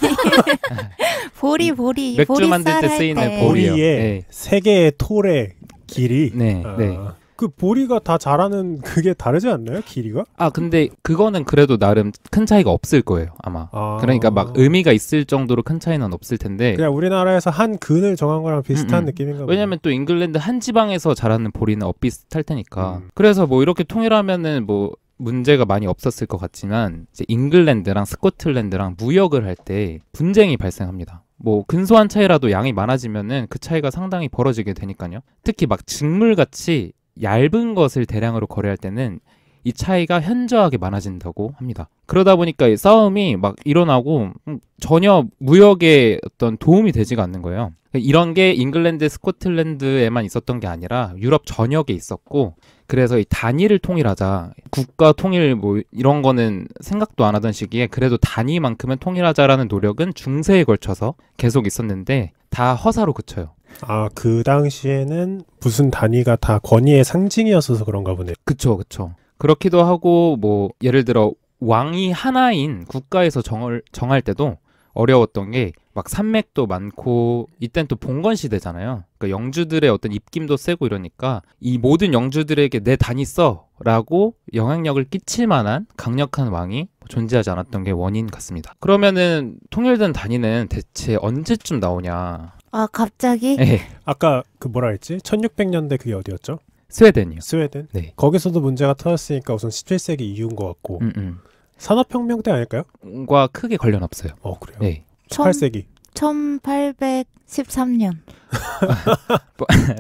보리 보리 맥주 보리 만들 때 쓰이는 보리에 네. 세 개의 톨의 길이. 네. 아. 네. 그 보리가 다 자라는 그게 다르지 않나요? 길이가? 아 근데 그거는 그래도 나름 큰 차이가 없을 거예요 아마. 아... 그러니까 막 의미가 있을 정도로 큰 차이는 없을 텐데. 그냥 우리나라에서 한 근을 정한 거랑 비슷한 음, 음. 느낌인가 보네. 왜냐면 또 잉글랜드 한 지방에서 자라는 보리는 엇비슷할 테니까. 음. 그래서 뭐 이렇게 통일하면은 뭐 문제가 많이 없었을 것 같지만 이제 잉글랜드랑 스코틀랜드랑 무역을 할 때 분쟁이 발생합니다. 뭐 근소한 차이라도 양이 많아지면은 그 차이가 상당히 벌어지게 되니까요. 특히 막 직물같이 얇은 것을 대량으로 거래할 때는 이 차이가 현저하게 많아진다고 합니다. 그러다 보니까 싸움이 막 일어나고 음, 전혀 무역에 어떤 도움이 되지가 않는 거예요. 이런 게 잉글랜드, 스코틀랜드에만 있었던 게 아니라 유럽 전역에 있었고 그래서 이 단위를 통일하자 국가 통일 뭐 이런 거는 생각도 안 하던 시기에 그래도 단위만큼은 통일하자라는 노력은 중세에 걸쳐서 계속 있었는데 다 허사로 그쳐요. 아, 그 당시에는 무슨 단위가 다 권위의 상징이었어서 그런가 보네요. 그쵸, 그쵸. 그렇기도 하고, 뭐, 예를 들어, 왕이 하나인 국가에서 정을, 정할 때도 어려웠던 게, 막 산맥도 많고, 이땐 또 봉건 시대잖아요. 그러니까 영주들의 어떤 입김도 세고 이러니까, 이 모든 영주들에게 내 단위 써! 라고 영향력을 끼칠 만한 강력한 왕이 존재하지 않았던 게 원인 같습니다. 그러면은 통일된 단위는 대체 언제쯤 나오냐? 아 갑자기? 네. 아까 그 뭐라 했지? 1600년대 그게 어디였죠? 스웨덴이요. 스웨덴. 네. 거기서도 문제가 터졌으니까 우선 17세기 이후인 것 같고 음, 음. 산업혁명 때 아닐까요? 과 크게 관련 없어요. 어 그래요? 네. 18세기. 1813년.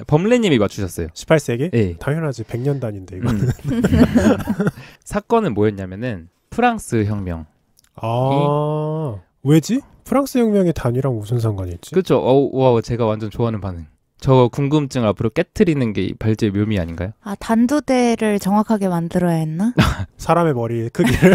범례님이 맞추셨어요. 18세기? 네. 예. 당연하지. 100년 단인데 이거. 음. 사건은 뭐였냐면은 프랑스 혁명. 아. 왜지? 프랑스 혁명의 단위랑 무슨 상관이 있지? 그렇죠. 어, 와 제가 완전 좋아하는 반응. 저 궁금증 앞으로 깨트리는 게발제 묘미 아닌가요? 아 단두대를 정확하게 만들어야 했나? 사람의 머리 크기를.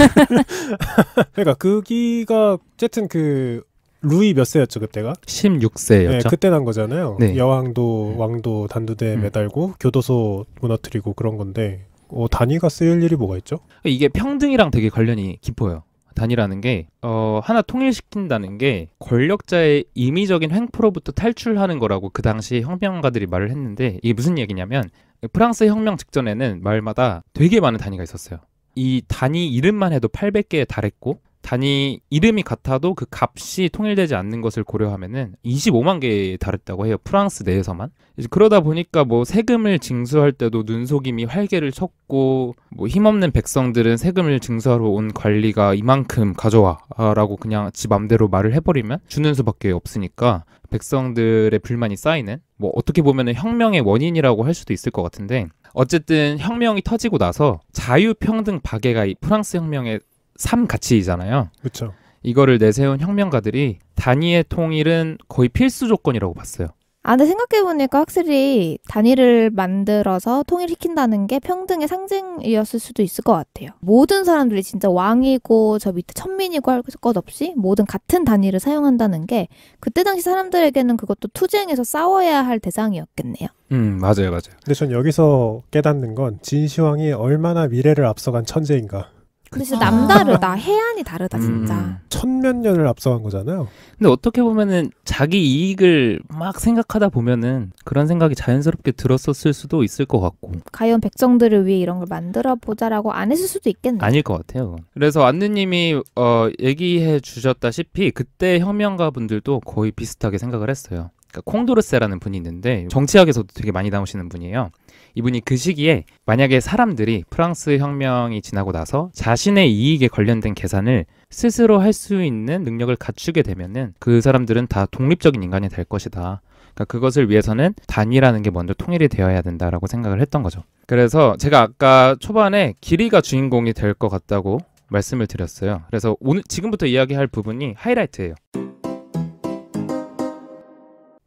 그러니까 그기가 어쨌든 그 루이 몇 세였죠 그때가? 16세였죠. 네, 그때 난 거잖아요. 네. 여왕도 왕도 단두대 음. 매달고 교도소 무너뜨리고 그런 건데 어, 단위가 쓰일 일이 뭐가 있죠? 이게 평등이랑 되게 관련이 깊어요. 단이라는 게 어, 하나 통일시킨다는 게 권력자의 임의적인 횡포로부터 탈출하는 거라고 그 당시 혁명가들이 말을 했는데 이게 무슨 얘기냐면 프랑스 혁명 직전에는 말마다 되게 많은 단위가 있었어요. 이 단위 이름만 해도 800개에 달했고 단위 이름이 같아도 그 값이 통일되지 않는 것을 고려하면은 25만 개에 달했다고 해요. 프랑스 내에서만. 그러다 보니까 뭐 세금을 징수할 때도 눈속임이 활개를 쳤고 뭐 힘없는 백성들은 세금을 징수하러 온 관리가 이만큼 가져와라고 그냥 지 맘대로 말을 해버리면 주는 수밖에 없으니까 백성들의 불만이 쌓이는 뭐 어떻게 보면은 혁명의 원인이라고 할 수도 있을 것 같은데 어쨌든 혁명이 터지고 나서 자유평등 박애가 이 프랑스 혁명의 3 가치이잖아요. 그렇죠. 이거를 내세운 혁명가들이 단위의 통일은 거의 필수 조건이라고 봤어요. 아, 근데 생각해보니까 확실히 단위를 만들어서 통일시킨다는 게 평등의 상징이었을 수도 있을 것 같아요. 모든 사람들이 진짜 왕이고 저 밑에 천민이고 할 것 없이 모든 같은 단위를 사용한다는 게 그때 당시 사람들에게는 그것도 투쟁에서 싸워야 할 대상이었겠네요. 음, 맞아요, 맞아요. 근데 전 여기서 깨닫는 건 진시황이 얼마나 미래를 앞서간 천재인가. 그래서 아. 남다르다. 해안이 다르다 음, 진짜. 음. 천몇 년을 앞서간 거잖아요. 근데 어떻게 보면은 자기 이익을 막 생각하다 보면은 그런 생각이 자연스럽게 들었었을 수도 있을 것 같고. 과연 백성들을 위해 이런 걸 만들어 보자라고 안 했을 수도 있겠네. 아닐 것 같아요. 그래서 안느님이 어, 얘기해 주셨다시피 그때 혁명가 분들도 거의 비슷하게 생각을 했어요. 그까 그러니까 콩도르세라는 분이 있는데 정치학에서도 되게 많이 나오시는 분이에요. 이분이 그 시기에 만약에 사람들이 프랑스 혁명이 지나고 나서 자신의 이익에 관련된 계산을 스스로 할 수 있는 능력을 갖추게 되면은 그 사람들은 다 독립적인 인간이 될 것이다. 그러니까 그것을 위해서는 단위라는 게 먼저 통일이 되어야 된다라고 생각을 했던 거죠. 그래서 제가 아까 초반에 길이가 주인공이 될 것 같다고 말씀을 드렸어요. 그래서 오늘 지금부터 이야기할 부분이 하이라이트예요.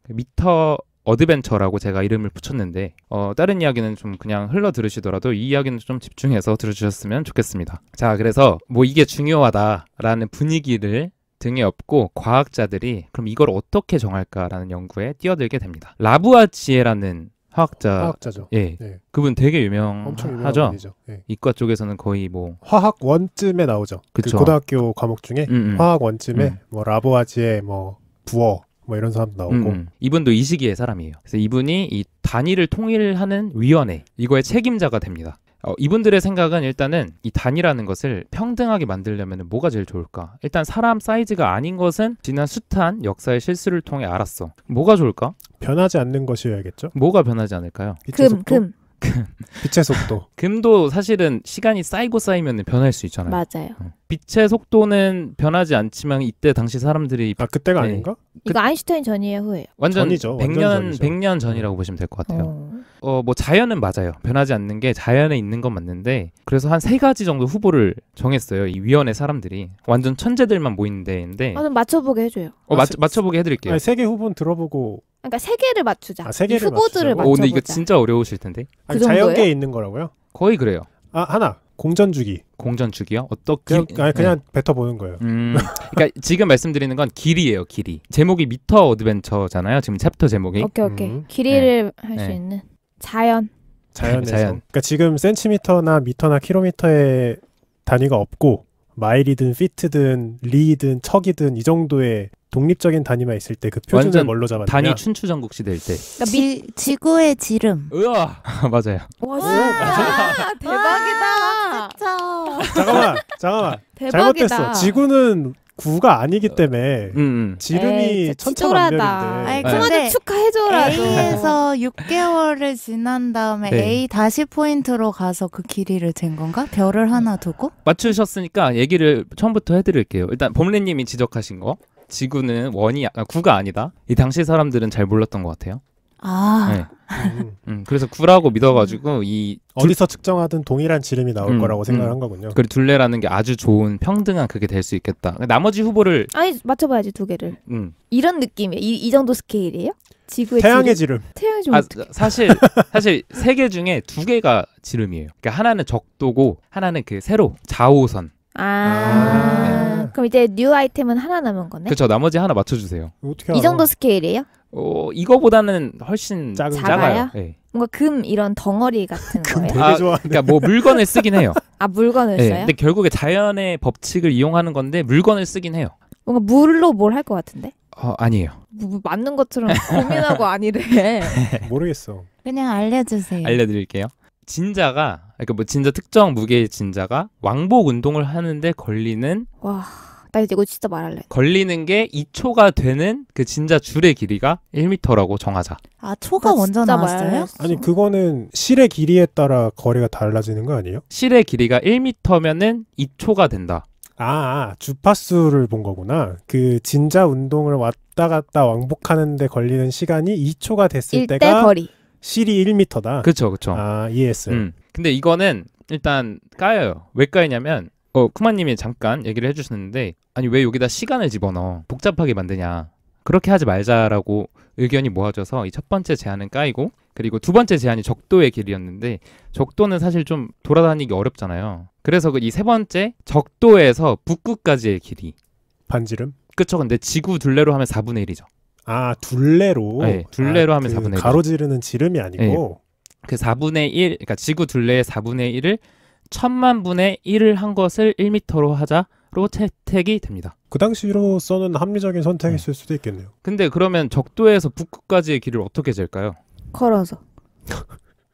그 미터 어드벤처라고 제가 이름을 붙였는데 어, 다른 이야기는 좀 그냥 흘러 들으시더라도 이 이야기는 좀 집중해서 들어주셨으면 좋겠습니다. 자, 그래서 뭐 이게 중요하다라는 분위기를 등에 업고 과학자들이 그럼 이걸 어떻게 정할까라는 연구에 뛰어들게 됩니다. 라부아치에라는 화학자, 화학자죠. 예, 네. 그분 되게 유명하죠. 네. 이과 쪽에서는 거의 뭐 화학 원쯤에 나오죠. 그 그쵸 고등학교 과목 중에 음, 음. 화학 원쯤에 음. 뭐라부아치에뭐 부어 뭐 이런 사람도 나오고 음, 음, 이분도 이 시기의 사람이에요. 그래서 이분이 이 단위를 통일하는 위원회 이거의 책임자가 됩니다. 어, 이분들의 생각은 일단은 이 단이라는 것을 평등하게 만들려면 뭐가 제일 좋을까? 일단 사람 사이즈가 아닌 것은 지난 숱한 역사의 실수를 통해 알았어. 뭐가 좋을까? 변하지 않는 것이어야겠죠. 뭐가 변하지 않을까요? 빛 금, 금. 빛의 속도. 금도 사실은 시간이 쌓이고 쌓이면 변할 수 있잖아요. 맞아요. 어. 빛의 속도는 변하지 않지만 이때 당시 사람들이 아 그때가 네. 아닌가? 그, 이거 아인슈타인 전이에요 후예요? 완전 전이죠. 100년 완전 전이죠. 100년 음. 전이라고 보시면 될 것 같아요. 어뭐 어, 자연은 맞아요. 변하지 않는 게 자연에 있는 건 맞는데 그래서 한 세 가지 정도 후보를 정했어요. 이 위원회 사람들이 완전 천재들만 모인 데인데 아, 맞춰보게 해줘요. 어 아, 맞, 세, 맞춰보게 해드릴게요. 아니, 세개 후보는 들어보고 그러니까 세 개를 맞추자. 아, 세 개를 후보들을 맞추자. 오, 어, 근데 이거 진짜 어려우실 텐데. 아니, 그 자연계에 있는 거라고요? 거의 그래요. 아 하나 공전 주기. 공전 주기요? 어떻게? 그냥, 그냥 네. 뱉어보는 거예요. 음, 그러니까 지금 말씀드리는 건 길이에요, 길이. 제목이 미터 어드벤처잖아요. 지금 챕터 제목이. 오케이 오케이. 음. 길이를 네. 할수 네. 있는 자연. 자연에서. 자연. 그러니까 지금 센티미터나 미터나 킬로미터의 단위가 없고 마일이든 피트든 리이든 척이든 이 정도의 독립적인 단위만 있을 때 그 표준을 뭘로 잡았냐? 단위 춘추전국 시대일 때. 그러니까 미, 지구의 지름. 으아 맞아요. 와, 와 대박이다. 진 잠깐만 잠깐만. 대박이다. 잘못했어. 지구는 구가 아니기 때문에 음. 음. 지름이 천차만별인데 네. 그만좀 축하해줘라 A에서 6개월을 지난 다음에 네. A 다시 포인트로 가서 그 길이를 잰 건가? 별을 하나 두고? 맞추셨으니까 얘기를 처음부터 해드릴게요 일단 범례님이 지적하신 거 지구는 원이 아, 구가 아니다. 이 당시 사람들은 잘 몰랐던 것 같아요. 아. 네. 음. 음 그래서 구라고 믿어가지고 음. 이 어디서 측정하든 동일한 지름이 나올 음, 거라고 음. 생각한 을 거군요. 그리고 둘레라는 게 아주 좋은 평등한 그게 될 수 있겠다. 그러니까 나머지 후보를 아니 맞춰봐야지 두 개를. 음. 이런 느낌이에요. 이, 이 정도 스케일이에요? 지구의 태양의 지름. 지름. 태양의 지름. 아, 사실 사실 세 개 중에 두 개가 지름이에요. 그러니까 하나는 적도고 하나는 그 세로 좌우선. 아, 네. 그럼 이제 뉴 아이템은 하나 남은 거네. 그렇죠. 나머지 하나 맞춰주세요. 어떻게 이 정도 스케일이에요? 어 이거보다는 훨씬 작은- 작아요? 작아요. 네. 뭔가 금 이런 덩어리 같은 거예요? 되게 아, 그러니까 뭐 물건을 쓰긴 해요. 아 물건을 네. 써요? 근데 결국에 자연의 법칙을 이용하는 건데 물건을 쓰긴 해요. 뭔가 물로 뭘 할 것 같은데? 어, 아니에요. 뭐, 뭐, 맞는 것처럼 고민하고 아니래. 모르겠어. 그냥 알려주세요. 알려드릴게요. 진자가 그러니까 뭐 진자 특정 무게의 진자가 왕복 운동을 하는데 걸리는 와. 나 이거 진짜 말할래. 걸리는 게 2초가 되는 그 진자 줄의 길이가 1m라고 정하자. 아, 초가 먼저 나왔어요? 아니, 그거는 실의 길이에 따라 거리가 달라지는 거 아니에요? 실의 길이가 1m면은 2초가 된다. 아, 아, 주파수를 본 거구나. 그 진자 운동을 왔다 갔다 왕복하는데 걸리는 시간이 2초가 됐을 때가 거리. 실이 1m다. 그렇죠, 그렇죠. 아 이해했어요. 음. 근데 이거는 일단 까여요. 왜 까이냐면 어 쿠마님이 잠깐 얘기를 해주셨는데 아니 왜 여기다 시간을 집어넣어 복잡하게 만드냐 그렇게 하지 말자라고 의견이 모아져서 이 첫 번째 제안은 까이고 그리고 두 번째 제안이 적도의 길이었는데 적도는 사실 좀 돌아다니기 어렵잖아요. 그래서 그 이세 번째 적도에서 북극까지의 길이 반지름? 그쵸 근데 지구 둘레로 하면 4분의 1이죠. 아 둘레로 네, 아, 둘레로 아, 하면 그 4분의 1 가로지르는 지름이 아니고 네. 그 4분의 1 그러니까 지구 둘레의 4분의 1을 천만 분의 1을 한 것을 1미터로 하자로 채택이 됩니다. 그 당시로서는 합리적인 선택이었을 네. 수도 있겠네요. 근데 그러면 적도에서 북극까지의 길을 어떻게 잴까요? 걸어서.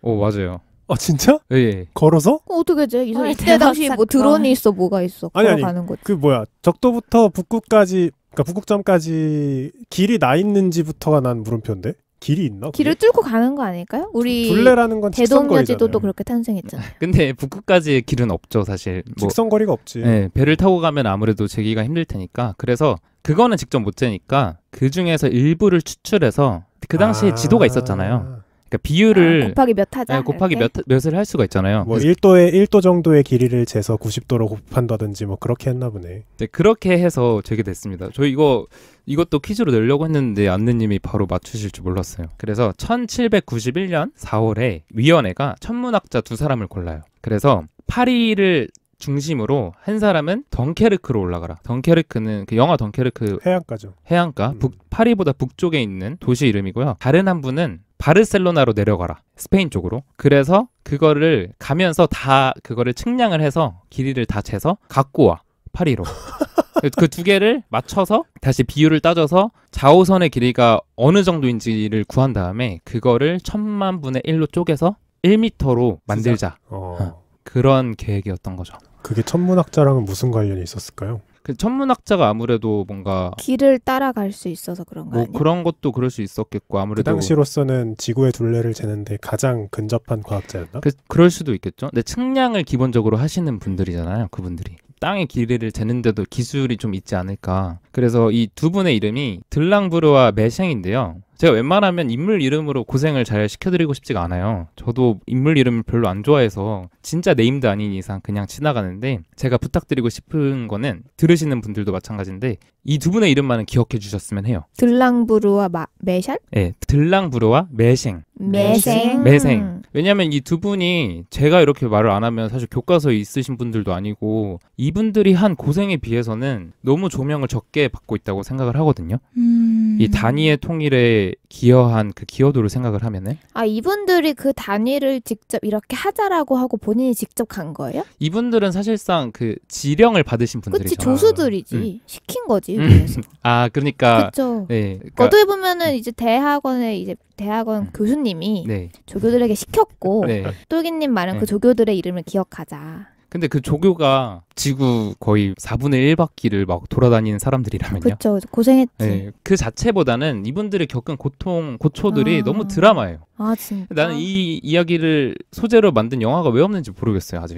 오 어, 맞아요. 아 진짜? 예. 예. 걸어서? 어, 어떻게 재? 이때 어, 당시 뭐 드론이 있어 뭐가 있어 아니, 걸어가는 아니, 거지. 그 뭐야 적도부터 북극까지 그러니까 북극점까지 길이 나 있는지부터가 난 물음표인데 길이 있나? 그게? 길을 뚫고 가는 거 아닐까요? 우리 둘레라는 건 대동여지도도 그렇게 탄생했잖아요. 근데 북극까지 길은 없죠, 사실. 뭐, 직선거리가 없지. 네, 배를 타고 가면 아무래도 재기가 힘들 테니까 그래서 그거는 직접 못 재니까 그 중에서 일부를 추출해서 그 당시에 아... 지도가 있었잖아요. 그러니까 비율을 아, 곱하기 몇 하자. 네, 곱하기 몇 몇을 할 수가 있잖아요. 뭐 1도의 1도 정도의 길이를 재서 90도로 곱한다든지 뭐 그렇게 했나 보네. 네, 그렇게 해서 되게 됐습니다. 저 이거 이것도 퀴즈로 내려고 했는데 안느님이 바로 맞추실 줄 몰랐어요. 그래서 1791년 4월에 위원회가 천문학자 두 사람을 골라요. 그래서 파리를 중심으로 한 사람은 덩케르크로 올라가라. 덩케르크는 그 영화 덩케르크 해안가죠. 해안가 음. 북 파리보다 북쪽에 있는 도시 이름이고요. 다른 한 분은 바르셀로나로 내려가라. 스페인 쪽으로. 그래서 그거를 가면서 다 그거를 측량을 해서 길이를 다 재서 갖고 와. 파리로. 그 두 개를 맞춰서 다시 비율을 따져서 좌우선의 길이가 어느 정도인지를 구한 다음에 그거를 천만 분의 일로 쪼개서 1미터로 만들자. 어. 어. 그런 계획이었던 거죠. 그게 천문학자랑은 무슨 관련이 있었을까요? 그 천문학자가 아무래도 뭔가 길을 따라갈 수 있어서 그런 거뭐 그런 것도 그럴 수 있었겠고 그 아무래도 그 당시로서는 지구의 둘레를 재는데 가장 근접한 과학자였나? 그, 그럴 수도 있겠죠. 근데 측량을 기본적으로 하시는 분들이잖아요. 그분들이 땅의 길이를 재는데도 기술이 좀 있지 않을까. 그래서 이 두 분의 이름이 들랑브르와 메샹인데요. 제가 웬만하면 인물 이름으로 고생을 잘 시켜드리고 싶지가 않아요. 저도 인물 이름을 별로 안 좋아해서 진짜 네임드 아닌 이상 그냥 지나가는데 제가 부탁드리고 싶은 거는 들으시는 분들도 마찬가지인데 이 두 분의 이름만은 기억해 주셨으면 해요. 들랑부르와 마, 메샬? 네, 예, 들랑부르와 메셱. 매생. 매생. 왜냐하면 이 두 분이 제가 이렇게 말을 안 하면 사실 교과서 에 있으신 분들도 아니고 이분들이 한 고생에 비해서는 너무 조명을 적게 받고 있다고 생각을 하거든요. 음... 이 단위의 통일에 기여한 그 기여도를 생각을 하면은 아 이분들이 그 단위를 직접 이렇게 하자라고 하고 본인이 직접 간 거예요? 이분들은 사실상 그 지령을 받으신 분들이죠. 그치 조수들이지 음. 시킨 거지. 음. 아 그러니까 그쵸. 네. 그러니까... 어떻게 보면은 이제 대학원에 이제 대학원 음. 교수님이 네. 조교들에게 시켰고 네. 똘기님 말은 네. 그 조교들의 이름을 기억하자. 근데 그 조교가 지구 거의 4분의 1바퀴를 막 돌아다니는 사람들이라면요. 그렇죠. 고생했지. 네, 그 자체보다는 이분들이 겪은 고통, 고초들이 아. 너무 드라마예요. 아, 진짜. 나는 이 이야기를 소재로 만든 영화가 왜 없는지 모르겠어요, 아직.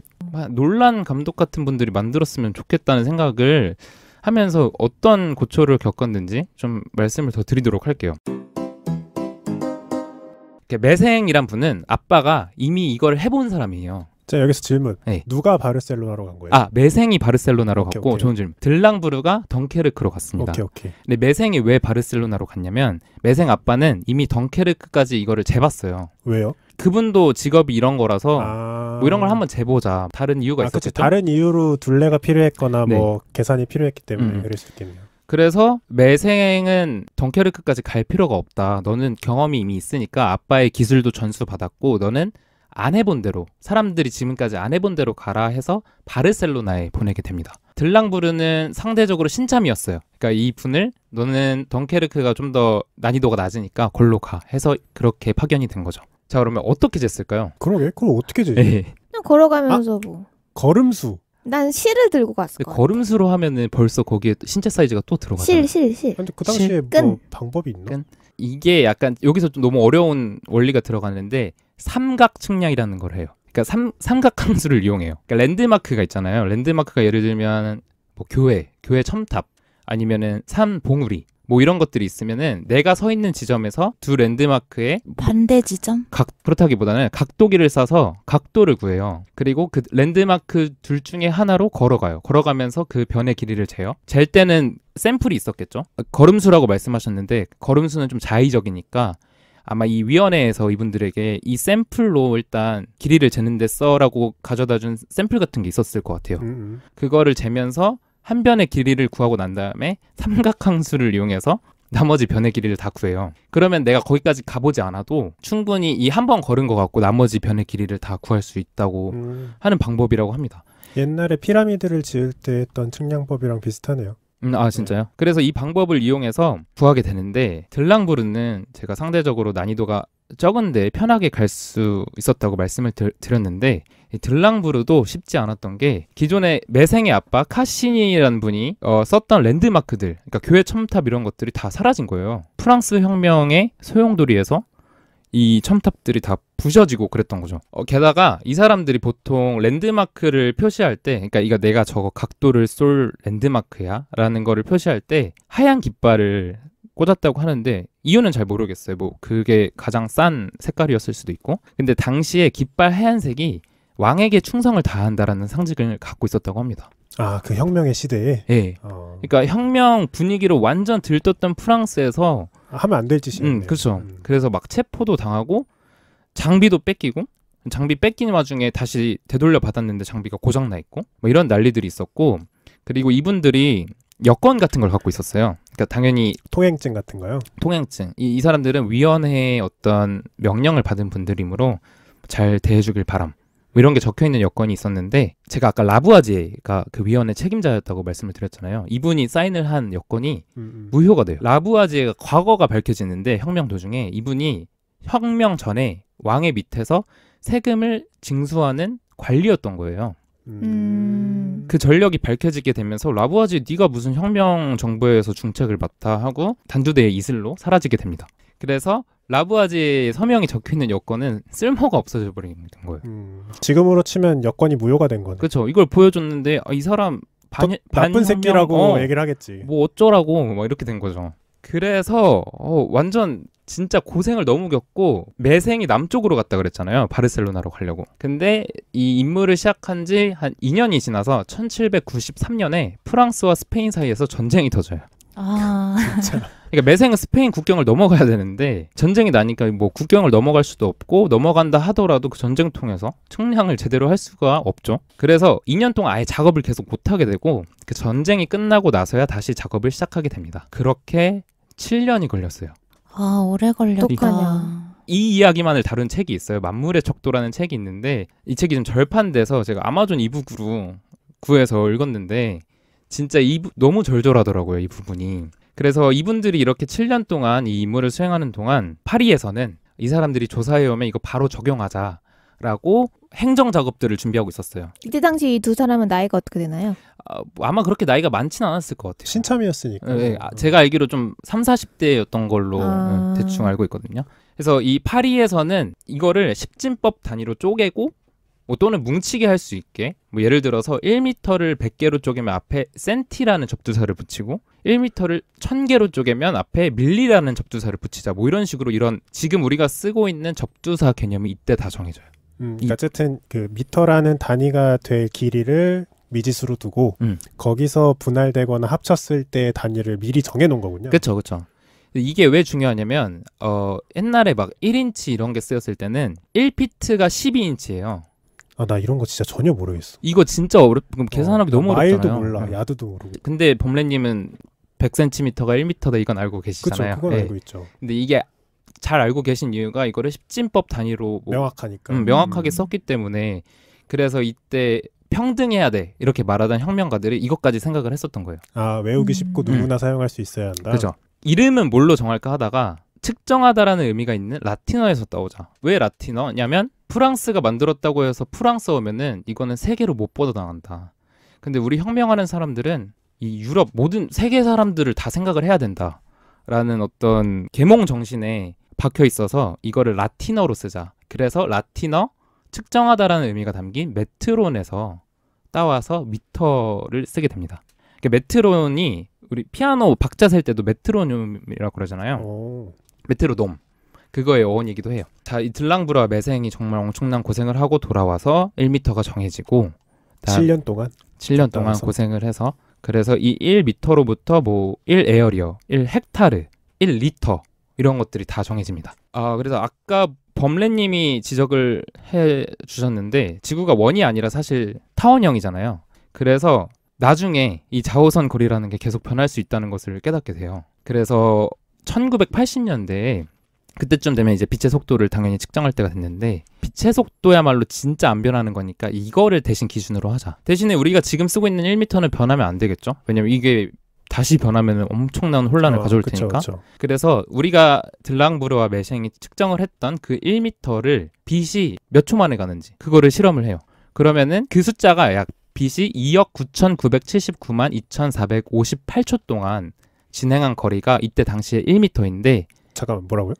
논란 아, 감독 같은 분들이 만들었으면 좋겠다는 생각을 하면서 어떤 고초를 겪었는지 좀 말씀을 더 드리도록 할게요. 매생이란 분은 아빠가 이미 이걸 해본 사람이에요. 자 여기서 질문. 네. 누가 바르셀로나로 간 거예요? 아 메생이 바르셀로나로 오케이, 갔고 오케이. 좋은 질문. 들랑부르가 덩케르크로 갔습니다. 오케이 오케이. 근데 메생이 왜 바르셀로나로 갔냐면 메생 아빠는 이미 덩케르크까지 이거를 재봤어요. 왜요? 그분도 직업이 이런 거라서 아... 뭐 이런 걸 한번 재보자. 다른 이유가 아, 있었죠 다른 이유로 둘레가 필요했거나 네. 뭐 계산이 필요했기 때문에 음. 그럴 음. 수 있겠네요. 그래서 매생은 덩케르크까지 갈 필요가 없다. 너는 경험이 이미 있으니까 아빠의 기술도 전수받았고 너는 안 해본 대로 사람들이 지금까지 안 해본 대로 가라 해서 바르셀로나에 보내게 됩니다. 들랑부르는 상대적으로 신참이었어요. 그러니까 이 분을 너는 덩케르크가 좀 더 난이도가 낮으니까 골로가 해서 그렇게 파견이 된 거죠. 자 그러면 어떻게 쟀을까요? 그러게 그럼 어떻게 재지? 예. 그냥 걸어가면서 아, 뭐 걸음수 난 실을 들고 갔을 거야. 걸음수로 하면은 벌써 거기에 신체 사이즈가 또들어가 실, 실, 실. 근데 그 당시에 실, 뭐 끈. 방법이 있나? 끈. 이게 약간 여기서 좀 너무 어려운 원리가 들어가는데 삼각 측량이라는 걸 해요. 그러니까 삼, 삼각함수를 이용해요. 그러니까 랜드마크가 있잖아요. 랜드마크가 예를 들면 뭐 교회, 교회 첨탑 아니면은 산 봉우리 뭐 이런 것들이 있으면은 내가 서 있는 지점에서 두 랜드마크의 반대 지점? 각 그렇다기보다는 각도기를 써서 각도를 구해요. 그리고 그 랜드마크 둘 중에 하나로 걸어가요. 걸어가면서 그 변의 길이를 재요. 잴 때는 샘플이 있었겠죠. 걸음수라고 말씀하셨는데 걸음수는 좀 자의적이니까 아마 이 위원회에서 이분들에게 이 샘플로 일단 길이를 재는 데 써라고 가져다 준 샘플 같은 게 있었을 것 같아요. 음, 음. 그거를 재면서 한 변의 길이를 구하고 난 다음에 삼각함수를 이용해서 나머지 변의 길이를 다 구해요. 그러면 내가 거기까지 가보지 않아도 충분히 이 한 번 걸은 것 같고 나머지 변의 길이를 다 구할 수 있다고 음. 하는 방법이라고 합니다. 옛날에 피라미드를 지을 때 했던 측량법이랑 비슷하네요. 음, 아 진짜요? 네. 그래서 이 방법을 이용해서 구하게 되는데 들랑부르는 제가 상대적으로 난이도가 적은데 편하게 갈 수 있었다고 말씀을 드, 드렸는데 들랑부르도 쉽지 않았던 게 기존의 매생의 아빠 카시니라는 분이 어, 썼던 랜드마크들 그러니까 교회 첨탑 이런 것들이 다 사라진 거예요 프랑스 혁명의 소용돌이에서 이 첨탑들이 다 부셔지고 그랬던 거죠. 어, 게다가 이 사람들이 보통 랜드마크를 표시할 때, 그러니까 이거 내가 저거 각도를 쏠 랜드마크야라는 거를 표시할 때 하얀 깃발을 꽂았다고 하는데 이유는 잘 모르겠어요. 뭐 그게 가장 싼 색깔이었을 수도 있고, 근데 당시에 깃발 하얀색이 왕에게 충성을 다한다라는 상징을 갖고 있었다고 합니다. 아, 그 혁명의 시대에? 예. 어. 그러니까 혁명 분위기로 완전 들떴던 프랑스에서 아, 하면 안 될 짓이네. 음, 그렇죠. 음. 그래서 막 체포도 당하고 장비도 뺏기고 장비 뺏기는 와중에 다시 되돌려 받았는데 장비가 고장 나 있고 뭐 이런 난리들이 있었고 그리고 이분들이 여권 같은 걸 갖고 있었어요. 그러니까 당연히 통행증 같은 거요. 통행증. 이, 이 사람들은 위원회의 어떤 명령을 받은 분들이므로 잘 대해주길 바람. 뭐 이런 게 적혀 있는 여건이 있었는데 제가 아까 라부아지가 그 위원회 책임자였다고 말씀을 드렸잖아요. 이분이 사인을 한 여건이 음, 음. 무효가 돼요. 라부아지가 과거가 밝혀지는데 혁명 도중에 이분이 혁명 전에 왕의 밑에서 세금을 징수하는 관리였던 거예요. 음... 그 전력이 밝혀지게 되면서 라부아지 네가 무슨 혁명 정부에서 중책을 맡아 하고 단두대의 이슬로 사라지게 됩니다. 그래서 라부아지의 서명이 적혀 있는 여권은 쓸모가 없어져 버리는 거예요. 음, 지금으로 치면 여권이 무효가 된 거네. 그렇죠. 이걸 보여줬는데 아, 이 사람 반, 더, 반 나쁜 새끼라고 어, 얘기를 하겠지. 뭐 어쩌라고 뭐 막 이렇게 된 거죠. 그래서 어, 완전 진짜 고생을 너무 겪고 매생이 남쪽으로 갔다 그랬잖아요. 바르셀로나로 가려고. 근데 이 임무를 시작한 지 한 2년이 지나서 1793년에 프랑스와 스페인 사이에서 전쟁이 터져요. 아, 진짜. 그러니까 매생은 스페인 국경을 넘어가야 되는데 전쟁이 나니까 뭐 국경을 넘어갈 수도 없고 넘어간다 하더라도 그 전쟁 통해서 측량을 제대로 할 수가 없죠. 그래서 2년 동안 아예 작업을 계속 못 하게 되고 그 전쟁이 끝나고 나서야 다시 작업을 시작하게 됩니다. 그렇게 7년이 걸렸어요. 아 오래 걸렸구나. 그러니까 그러니까 이 이야기만을 다룬 책이 있어요. 만물의 척도라는 책이 있는데 이 책이 좀 절판돼서 제가 아마존 이북으로 구해서 읽었는데 진짜 이 너무 절절하더라고요 이 부분이. 그래서 이분들이 이렇게 7년 동안 이 임무를 수행하는 동안 파리에서는 이 사람들이 조사해오면 이거 바로 적용하자. 라고 행정 작업들을 준비하고 있었어요. 이때 당시 이 두 사람은 나이가 어떻게 되나요? 아, 아마 그렇게 나이가 많지는 않았을 것 같아요. 신참이었으니까. 네, 네. 아, 음. 제가 알기로 좀 3, 40대였던 걸로 아... 네, 대충 알고 있거든요. 그래서 이 파리에서는 이거를 십진법 단위로 쪼개고 뭐 또는 뭉치게 할 수 있게 뭐 예를 들어서 1m를 100개로 쪼개면 앞에 센티라는 접두사를 붙이고 1m를 1000개로 쪼개면 앞에 밀리라는 접두사를 붙이자 뭐 이런 식으로 이런 지금 우리가 쓰고 있는 접두사 개념이 이때 다 정해져요. 음, 그러니까 어쨌든 그 미터라는 단위가 될 길이를 미지수로 두고 음. 거기서 분할되거나 합쳤을 때 단위를 미리 정해놓은 거군요. 그렇죠, 그렇죠. 이게 왜 중요하냐면 어 옛날에 막 1인치 이런 게 쓰였을 때는 1피트가 12인치예요. 아나 이런 거 진짜 전혀 모르겠어. 이거 진짜 어렵. 그럼 계산하기 어, 너무 어렵잖아요. 마일도 몰라, 야드도 모르고. 근데 범례님은 100cm가 1m다 이건 알고 계시잖아요. 그쵸, 그건 네. 알고 있죠. 근데 이게 잘 알고 계신 이유가 이거를 십진법 단위로 뭐, 명확하니까 음, 명확하게 음. 썼기 때문에 그래서 이때 평등해야 돼 이렇게 말하던 혁명가들이 이것까지 생각을 했었던 거예요. 아 외우기 음. 쉽고 음. 누구나 사용할 수 있어야 한다. 그죠. 이름은 뭘로 정할까 하다가 특정하다라는 의미가 있는 라틴어에서 따오자. 왜 라틴어냐면 프랑스가 만들었다고 해서 프랑스어면은 이거는 세계로 못 뻗어나간다. 근데 우리 혁명하는 사람들은 이 유럽 모든 세계 사람들을 다 생각을 해야 된다. 라는 어떤 계몽 정신에 박혀 있어서 이거를 라틴어로 쓰자. 그래서 라틴어 측정하다라는 의미가 담긴 메트론에서 따와서 미터를 쓰게 됩니다. 그러니까 메트론이 우리 피아노 박자 셀 때도 메트로늄이라고 그러잖아요. 오. 메트로놈. 그거의 어원이기도 해요. 자, 이 들랑부라 매생이 정말 엄청난 고생을 하고 돌아와서 1미터가 정해지고 7년 동안 7년 동안 와서. 고생을 해서 그래서 이 1미터로부터 뭐 1에어리어, 1헥타르, 1리터 이런 것들이 다 정해집니다. 아, 그래서 아까 범례님이 지적을 해 주셨는데 지구가 원이 아니라 사실 타원형이잖아요. 그래서 나중에 이 자오선 거리라는 게 계속 변할 수 있다는 것을 깨닫게 돼요. 그래서 1980년대에 그때쯤 되면 이제 빛의 속도를 당연히 측정할 때가 됐는데 빛의 속도야말로 진짜 안 변하는 거니까 이거를 대신 기준으로 하자. 대신에 우리가 지금 쓰고 있는 1m는 변하면 안 되겠죠? 왜냐면 이게 다시 변하면 엄청난 혼란을 어, 가져올 그쵸, 테니까. 그쵸. 그래서 우리가 들랑브르와 매생이 측정을 했던 그 1m를 빛이 몇 초 만에 가는지 그거를 실험을 해요. 그러면은 그 숫자가 약 빛이 2억 9,979만 2,458초 동안 진행한 거리가 이때 당시에 1m인데 잠깐만 뭐라고요?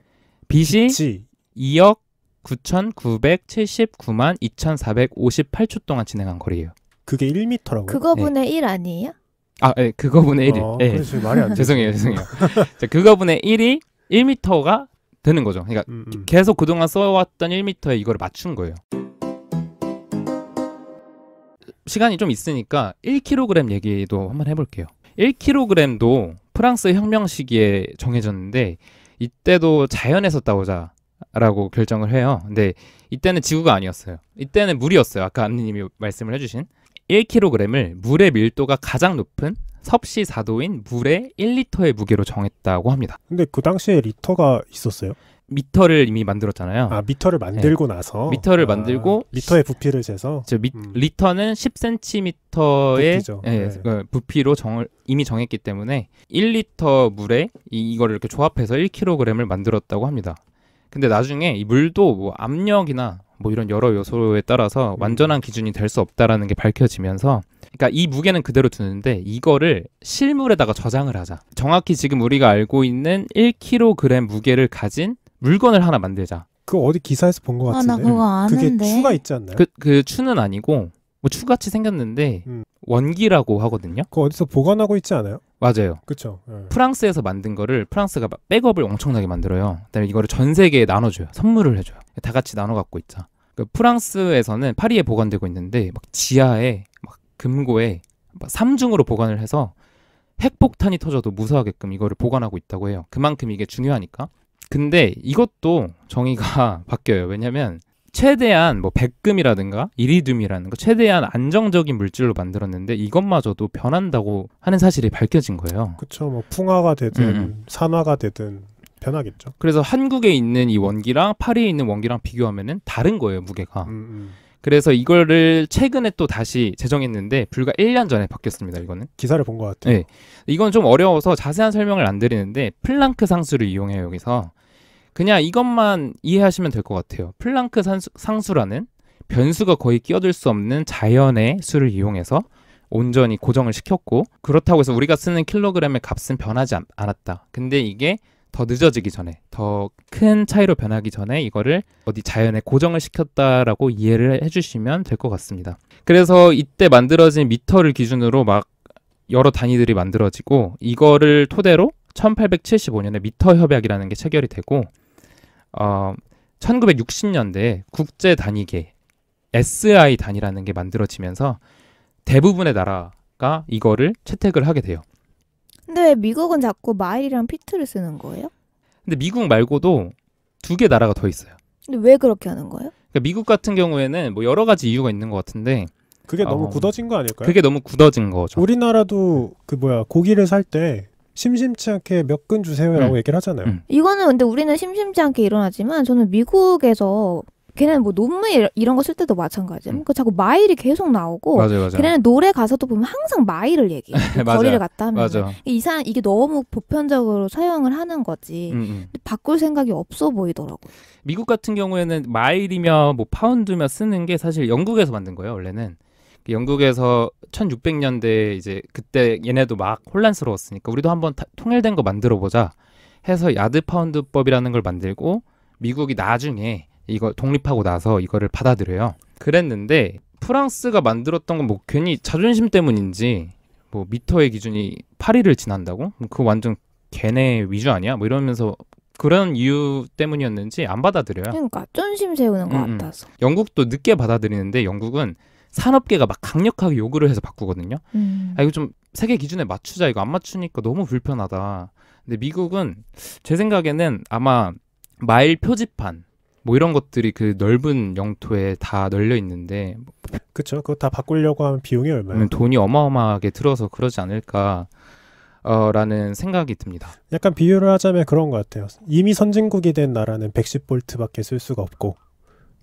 빚이 지. 2억 9,979만 2,458초 동안 진행한 거리예요 그게 1미터라고요? 그거분의 네. 1 아니에요? 아, 예, 네, 그거분의 1이. 아, 예. 네. 말이 안 죄송해요, 죄송해요. 자, 그거분의 1이 1미터가 되는 거죠. 그러니까 음, 음. 계속 그동안 써왔던 1미터에 이걸 맞춘 거예요. 시간이 좀 있으니까 1kg 얘기도 한번 해볼게요. 1kg도 프랑스 혁명 시기에 정해졌는데 이때도 자연에서 따오자라고 결정을 해요. 근데 이때는 지구가 아니었어요. 이때는 물이었어요. 아까 안니님이 말씀을 해주신 1kg을 물의 밀도가 가장 높은 섭씨 4도인 물의 1리터의 무게로 정했다고 합니다. 근데 그 당시에 리터가 있었어요? 미터를 이미 만들었잖아요. 아 미터를 만들고 네. 나서 미터를 아, 만들고 미터의 부피를 재서 저 미, 음. 리터는 10cm의 부피 예, 네. 그 부피로 정을 이미 정했기 때문에 1리터 물에 이, 이거를 이렇게 조합해서 1kg을 만들었다고 합니다. 근데 나중에 이 물도 뭐 압력이나 뭐 이런 여러 요소에 따라서 음. 완전한 기준이 될 수 없다라는 게 밝혀지면서 그러니까 이 무게는 그대로 두는데 이거를 실물에다가 저장을 하자. 정확히 지금 우리가 알고 있는 1kg 무게를 가진 물건을 하나 만들자. 그 어디 기사에서 본것 같은데. 아, 나 그거 음. 아는데. 그게 추가 있지 않나요? 그, 그 추는 아니고 뭐 추같이 생겼는데 음. 원기라고 하거든요. 그 어디서 보관하고 있지 않아요? 맞아요. 그렇죠. 네. 프랑스에서 만든 거를 프랑스가 백업을 엄청나게 만들어요. 그다음에 이거를 전 세계에 나눠줘요. 선물을 해줘요. 다 같이 나눠 갖고 있자. 그 프랑스에서는 파리에 보관되고 있는데 막 지하에 막 금고에 막 삼중으로 보관을 해서 핵폭탄이 터져도 무사하게끔 이거를 보관하고 있다고 해요. 그만큼 이게 중요하니까. 근데 이것도 정의가 바뀌어요. 왜냐면 최대한 뭐 백금이라든가 이리듐이라는 거 최대한 안정적인 물질로 만들었는데 이것마저도 변한다고 하는 사실이 밝혀진 거예요. 그렇죠. 뭐 풍화가 되든 음, 음. 산화가 되든 변하겠죠. 그래서 한국에 있는 이 원기랑 파리에 있는 원기랑 비교하면은 다른 거예요, 무게가. 음, 음. 그래서 이거를 최근에 또 다시 제정했는데 불과 1년 전에 바뀌었습니다. 이거는 기사를 본 것 같아요. 네, 이건 좀 어려워서 자세한 설명을 안 드리는데 플랑크 상수를 이용해요 여기서. 그냥 이것만 이해하시면 될 것 같아요. 플랑크 산수, 상수라는 변수가 거의 끼어들 수 없는 자연의 수를 이용해서 온전히 고정을 시켰고 그렇다고 해서 우리가 쓰는 킬로그램의 값은 변하지 않, 않았다. 근데 이게 더 늦어지기 전에 더 큰 차이로 변하기 전에 이거를 어디 자연에 고정을 시켰다라고 이해를 해주시면 될 것 같습니다. 그래서 이때 만들어진 미터를 기준으로 막 여러 단위들이 만들어지고 이거를 토대로 1875년에 미터 협약이라는 게 체결이 되고 어, 1960년대 국제 단위계 SI 단위라는게 만들어지면서 대부분의 나라가 이거를 채택을 하게 돼요. 근데 왜 미국은 자꾸 마일이랑 피트를 쓰는 거예요? 근데 미국 말고도 두 개 나라가 더 있어요. 근데 왜 그렇게 하는 거예요? 그러니까 미국 같은 경우에는 뭐 여러 가지 이유가 있는 것 같은데 그게 너무 어, 굳어진 거 아닐까요? 그게 너무 굳어진 거죠. 우리나라도 그 뭐야 고기를 살때 심심치 않게 몇 근 주세요라고 음. 얘기를 하잖아요. 음. 이거는 근데 우리는 심심치 않게 일어나지만 저는 미국에서 걔네는 뭐 논문 이런 거 쓸 때도 마찬가지예요. 음. 그 자꾸 마일이 계속 나오고 맞아요, 맞아요. 걔네는 노래 가서도 보면 항상 마일을 얘기해. 요 거리를 갔다 하면 이상 이게 너무 보편적으로 사용을 하는 거지. 음, 음. 바꿀 생각이 없어 보이더라고. 요 미국 같은 경우에는 마일이며 뭐 파운드며 쓰는 게 사실 영국에서 만든 거예요, 원래는. 영국에서 1600년대 이제 그때 얘네도 막 혼란스러웠으니까 우리도 한번 타, 통일된 거 만들어 보자 해서 야드 파운드법이라는 걸 만들고 미국이 나중에 이거 독립하고 나서 이거를 받아들여요. 그랬는데 프랑스가 만들었던 건 뭐 괜히 자존심 때문인지 뭐 미터의 기준이 8위를 지난다고? 그 완전 걔네 위주 아니야? 뭐 이러면서 그런 이유 때문이었는지 안 받아들여요. 그러니까 쫀심 세우는 것 음, 음, 같아서. 영국도 늦게 받아들이는데 영국은 산업계가 막 강력하게 요구를 해서 바꾸거든요. 음. 아 이거 좀 세계 기준에 맞추자 이거 안 맞추니까 너무 불편하다. 근데 미국은 제 생각에는 아마 마일 표지판 뭐 이런 것들이 그 넓은 영토에 다 널려 있는데 그렇죠. 그거 다 바꾸려고 하면 비용이 얼마예요? 음, 돈이 어마어마하게 들어서 그러지 않을까. 어, 라는 생각이 듭니다. 약간 비유를 하자면 그런 것 같아요. 이미 선진국이 된 나라는 110볼트밖에 쓸 수가 없고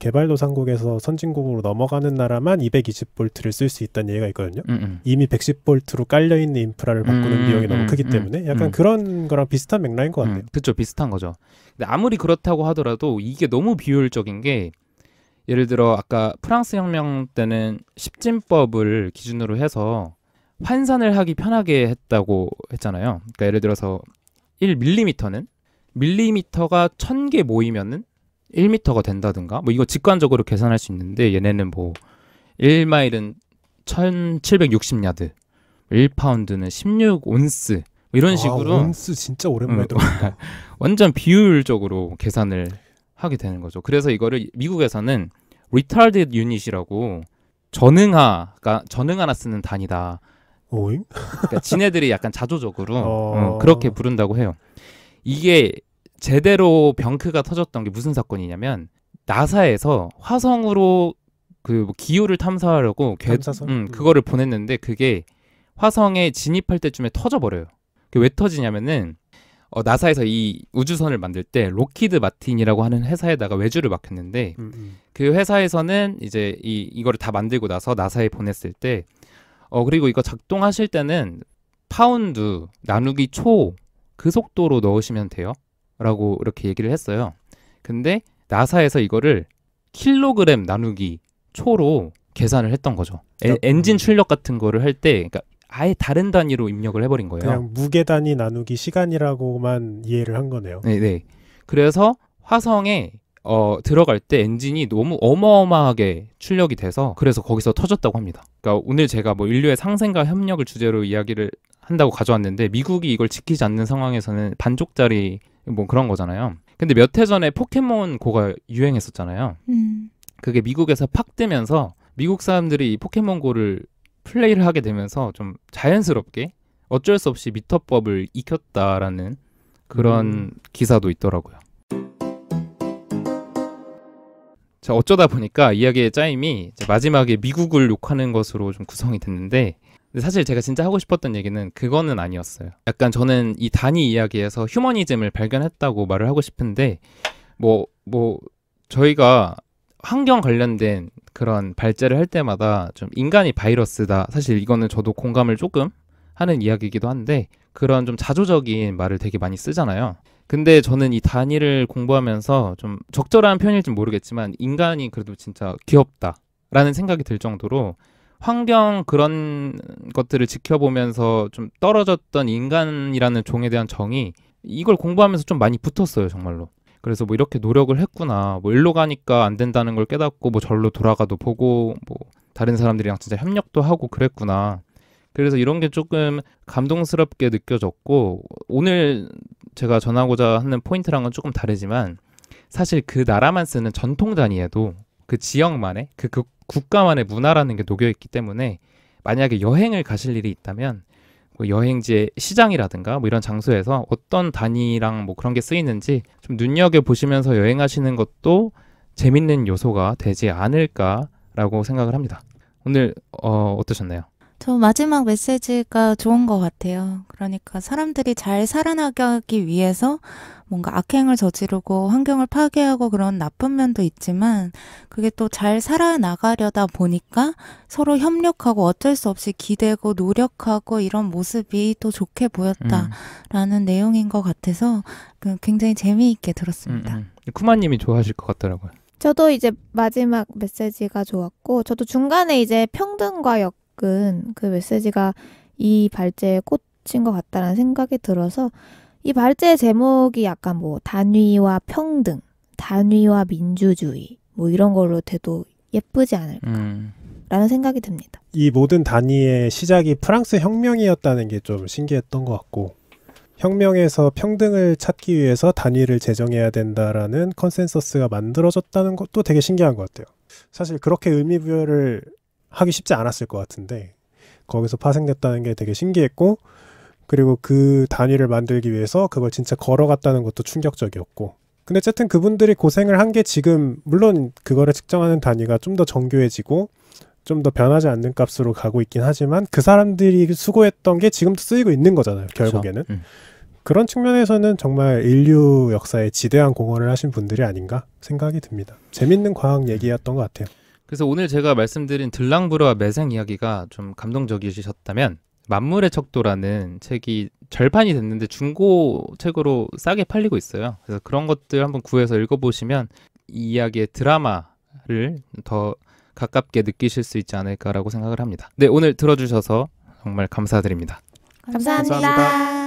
개발도상국에서 선진국으로 넘어가는 나라만 220볼트를 쓸 수 있다는 얘기가 있거든요. 음음. 음. 이미 110볼트로 깔려 있는 인프라를 바꾸는 음, 비용이 음, 너무 크기 음, 때문에 약간 그런 거랑 비슷한 맥락인 것 같아요. 그렇죠, 비슷한 거죠. 근데 아무리 그렇다고 하더라도 이게 너무 비효율적인 게 예를 들어 아까 프랑스 혁명 때는 십진법을 기준으로 해서 환산을 하기 편하게 했다고 했잖아요. 그러니까 예를 들어서 1밀리미터는 밀리미터가 1000개 모이면은 1미터가 된다든가 뭐 이거 직관적으로 계산할 수 있는데 얘네는 뭐 1마일은 1760야드 1파운드는 16온스 뭐 이런 아, 식으로 온스 진짜 오랜만에 음. 들어다 완전 비율적으로 계산을 하게 되는 거죠 그래서 이거를 미국에서는 retarded unit이라고 전응하가 전응하나 쓰는 단위다 그러니까 지네들이 약간 자조적으로 어... 어, 그렇게 부른다고 해요 이게 제대로 병크가 터졌던 게 무슨 사건이냐면 나사에서 화성으로 그 뭐 기후를 탐사하려고 궤, 음, 음, 그거를 보냈는데 그게 화성에 진입할 때쯤에 터져 버려요. 그게 왜 터지냐면은 어, 나사에서 이 우주선을 만들 때 로키드 마틴이라고 하는 회사에다가 외주를 맡겼는데 음, 음. 그 회사에서는 이제 이 이거를 다 만들고 나서 나사에 보냈을 때 어 그리고 이거 작동하실 때는 파운드 나누기 초 그 속도로 넣으시면 돼요. 라고 이렇게 얘기를 했어요. 근데 나사에서 이거를 킬로그램 나누기 초로 계산을 했던 거죠. 에, 그러니까 엔진 음. 출력 같은 거를 할 때, 그러니까 아예 다른 단위로 입력을 해버린 거예요. 그냥 무게 단위 나누기 시간이라고만 이해를 한 거네요. 네, 네. 그래서 화성에 어, 들어갈 때 엔진이 너무 어마어마하게 출력이 돼서 그래서 거기서 터졌다고 합니다. 그러니까 오늘 제가 뭐 인류의 상생과 협력을 주제로 이야기를 한다고 가져왔는데 미국이 이걸 지키지 않는 상황에서는 반쪽짜리 뭐 그런 거잖아요. 근데 몇 해 전에 포켓몬 고가 유행했었잖아요. 음. 그게 미국에서 팍 뜨면서 미국 사람들이 포켓몬 고를 플레이를 하게 되면서 좀 자연스럽게 어쩔 수 없이 미터법을 익혔다라는 그런 음. 기사도 있더라고요. 자, 어쩌다 보니까 이야기의 짜임이 마지막에 미국을 욕하는 것으로 좀 구성이 됐는데 사실 제가 진짜 하고 싶었던 얘기는 그거는 아니었어요. 약간 저는 이 단위 이야기에서 휴머니즘을 발견했다고 말을 하고 싶은데 뭐뭐 뭐 저희가 환경 관련된 그런 발제를 할 때마다 좀 인간이 바이러스다. 사실 이거는 저도 공감을 조금 하는 이야기이기도 한데 그런 좀 자조적인 말을 되게 많이 쓰잖아요. 근데 저는 이 단위를 공부하면서 좀 적절한 표현일지 모르겠지만 인간이 그래도 진짜 귀엽다라는 생각이 들 정도로 환경 그런 것들을 지켜보면서 좀 떨어졌던 인간이라는 종에 대한 정이 이걸 공부하면서 좀 많이 붙었어요 정말로 그래서 뭐 이렇게 노력을 했구나 뭐 일로 가니까 안 된다는 걸 깨닫고 뭐 절로 돌아가도 보고 뭐 다른 사람들이랑 진짜 협력도 하고 그랬구나 그래서 이런 게 조금 감동스럽게 느껴졌고 오늘 제가 전하고자 하는 포인트랑은 조금 다르지만 사실 그 나라만 쓰는 전통 단위에도 그 지역만의 그, 그 국가만의 문화라는 게 녹여 있기 때문에 만약에 여행을 가실 일이 있다면 뭐 여행지의 시장이라든가 뭐 이런 장소에서 어떤 단위랑 뭐 그런 게 쓰이는지 좀 눈여겨 보시면서 여행하시는 것도 재밌는 요소가 되지 않을까라고 생각을 합니다. 오늘 어, 어떠셨나요? 저 마지막 메시지가 좋은 것 같아요. 그러니까 사람들이 잘 살아나기 위해서 뭔가 악행을 저지르고 환경을 파괴하고 그런 나쁜 면도 있지만 그게 또 잘 살아나가려다 보니까 서로 협력하고 어쩔 수 없이 기대고 노력하고 이런 모습이 또 좋게 보였다라는 음. 내용인 것 같아서 그 굉장히 재미있게 들었습니다. 음, 음. 쿠마님이 좋아하실 것 같더라고요. 저도 이제 마지막 메시지가 좋았고 저도 중간에 이제 평등과 역 겪은 그 메시지가 이 발제에 꽂힌 것 같다라는 생각이 들어서 이 발제 의 제목이 약간 뭐 단위와 평등, 단위와 민주주의 뭐 이런 걸로 돼도 예쁘지 않을까라는 음. 생각이 듭니다. 이 모든 단위의 시작이 프랑스 혁명이었다는 게 좀 신기했던 것 같고 혁명에서 평등을 찾기 위해서 단위를 제정해야 된다라는 컨센서스가 만들어졌다는 것도 되게 신기한 것 같아요. 사실 그렇게 의미 부여를 하기 쉽지 않았을 것 같은데 거기서 파생됐다는 게 되게 신기했고 그리고 그 단위를 만들기 위해서 그걸 진짜 걸어갔다는 것도 충격적이었고 근데 어쨌든 그분들이 고생을 한 게 지금 물론 그거를 측정하는 단위가 좀 더 정교해지고 좀 더 변하지 않는 값으로 가고 있긴 하지만 그 사람들이 수고했던 게 지금도 쓰이고 있는 거잖아요 결국에는 그렇죠. 음. 그런 측면에서는 정말 인류 역사에 지대한 공헌을 하신 분들이 아닌가 생각이 듭니다 재밌는 과학 얘기였던 것 같아요 그래서 오늘 제가 말씀드린 들랑부르와 매생 이야기가 좀 감동적이셨다면 만물의 척도라는 책이 절판이 됐는데 중고 책으로 싸게 팔리고 있어요. 그래서 그런 것들 한번 구해서 읽어보시면 이 이야기의 드라마를 더 가깝게 느끼실 수 있지 않을까라고 생각을 합니다. 네, 오늘 들어주셔서 정말 감사드립니다 감사합니다. 감사합니다.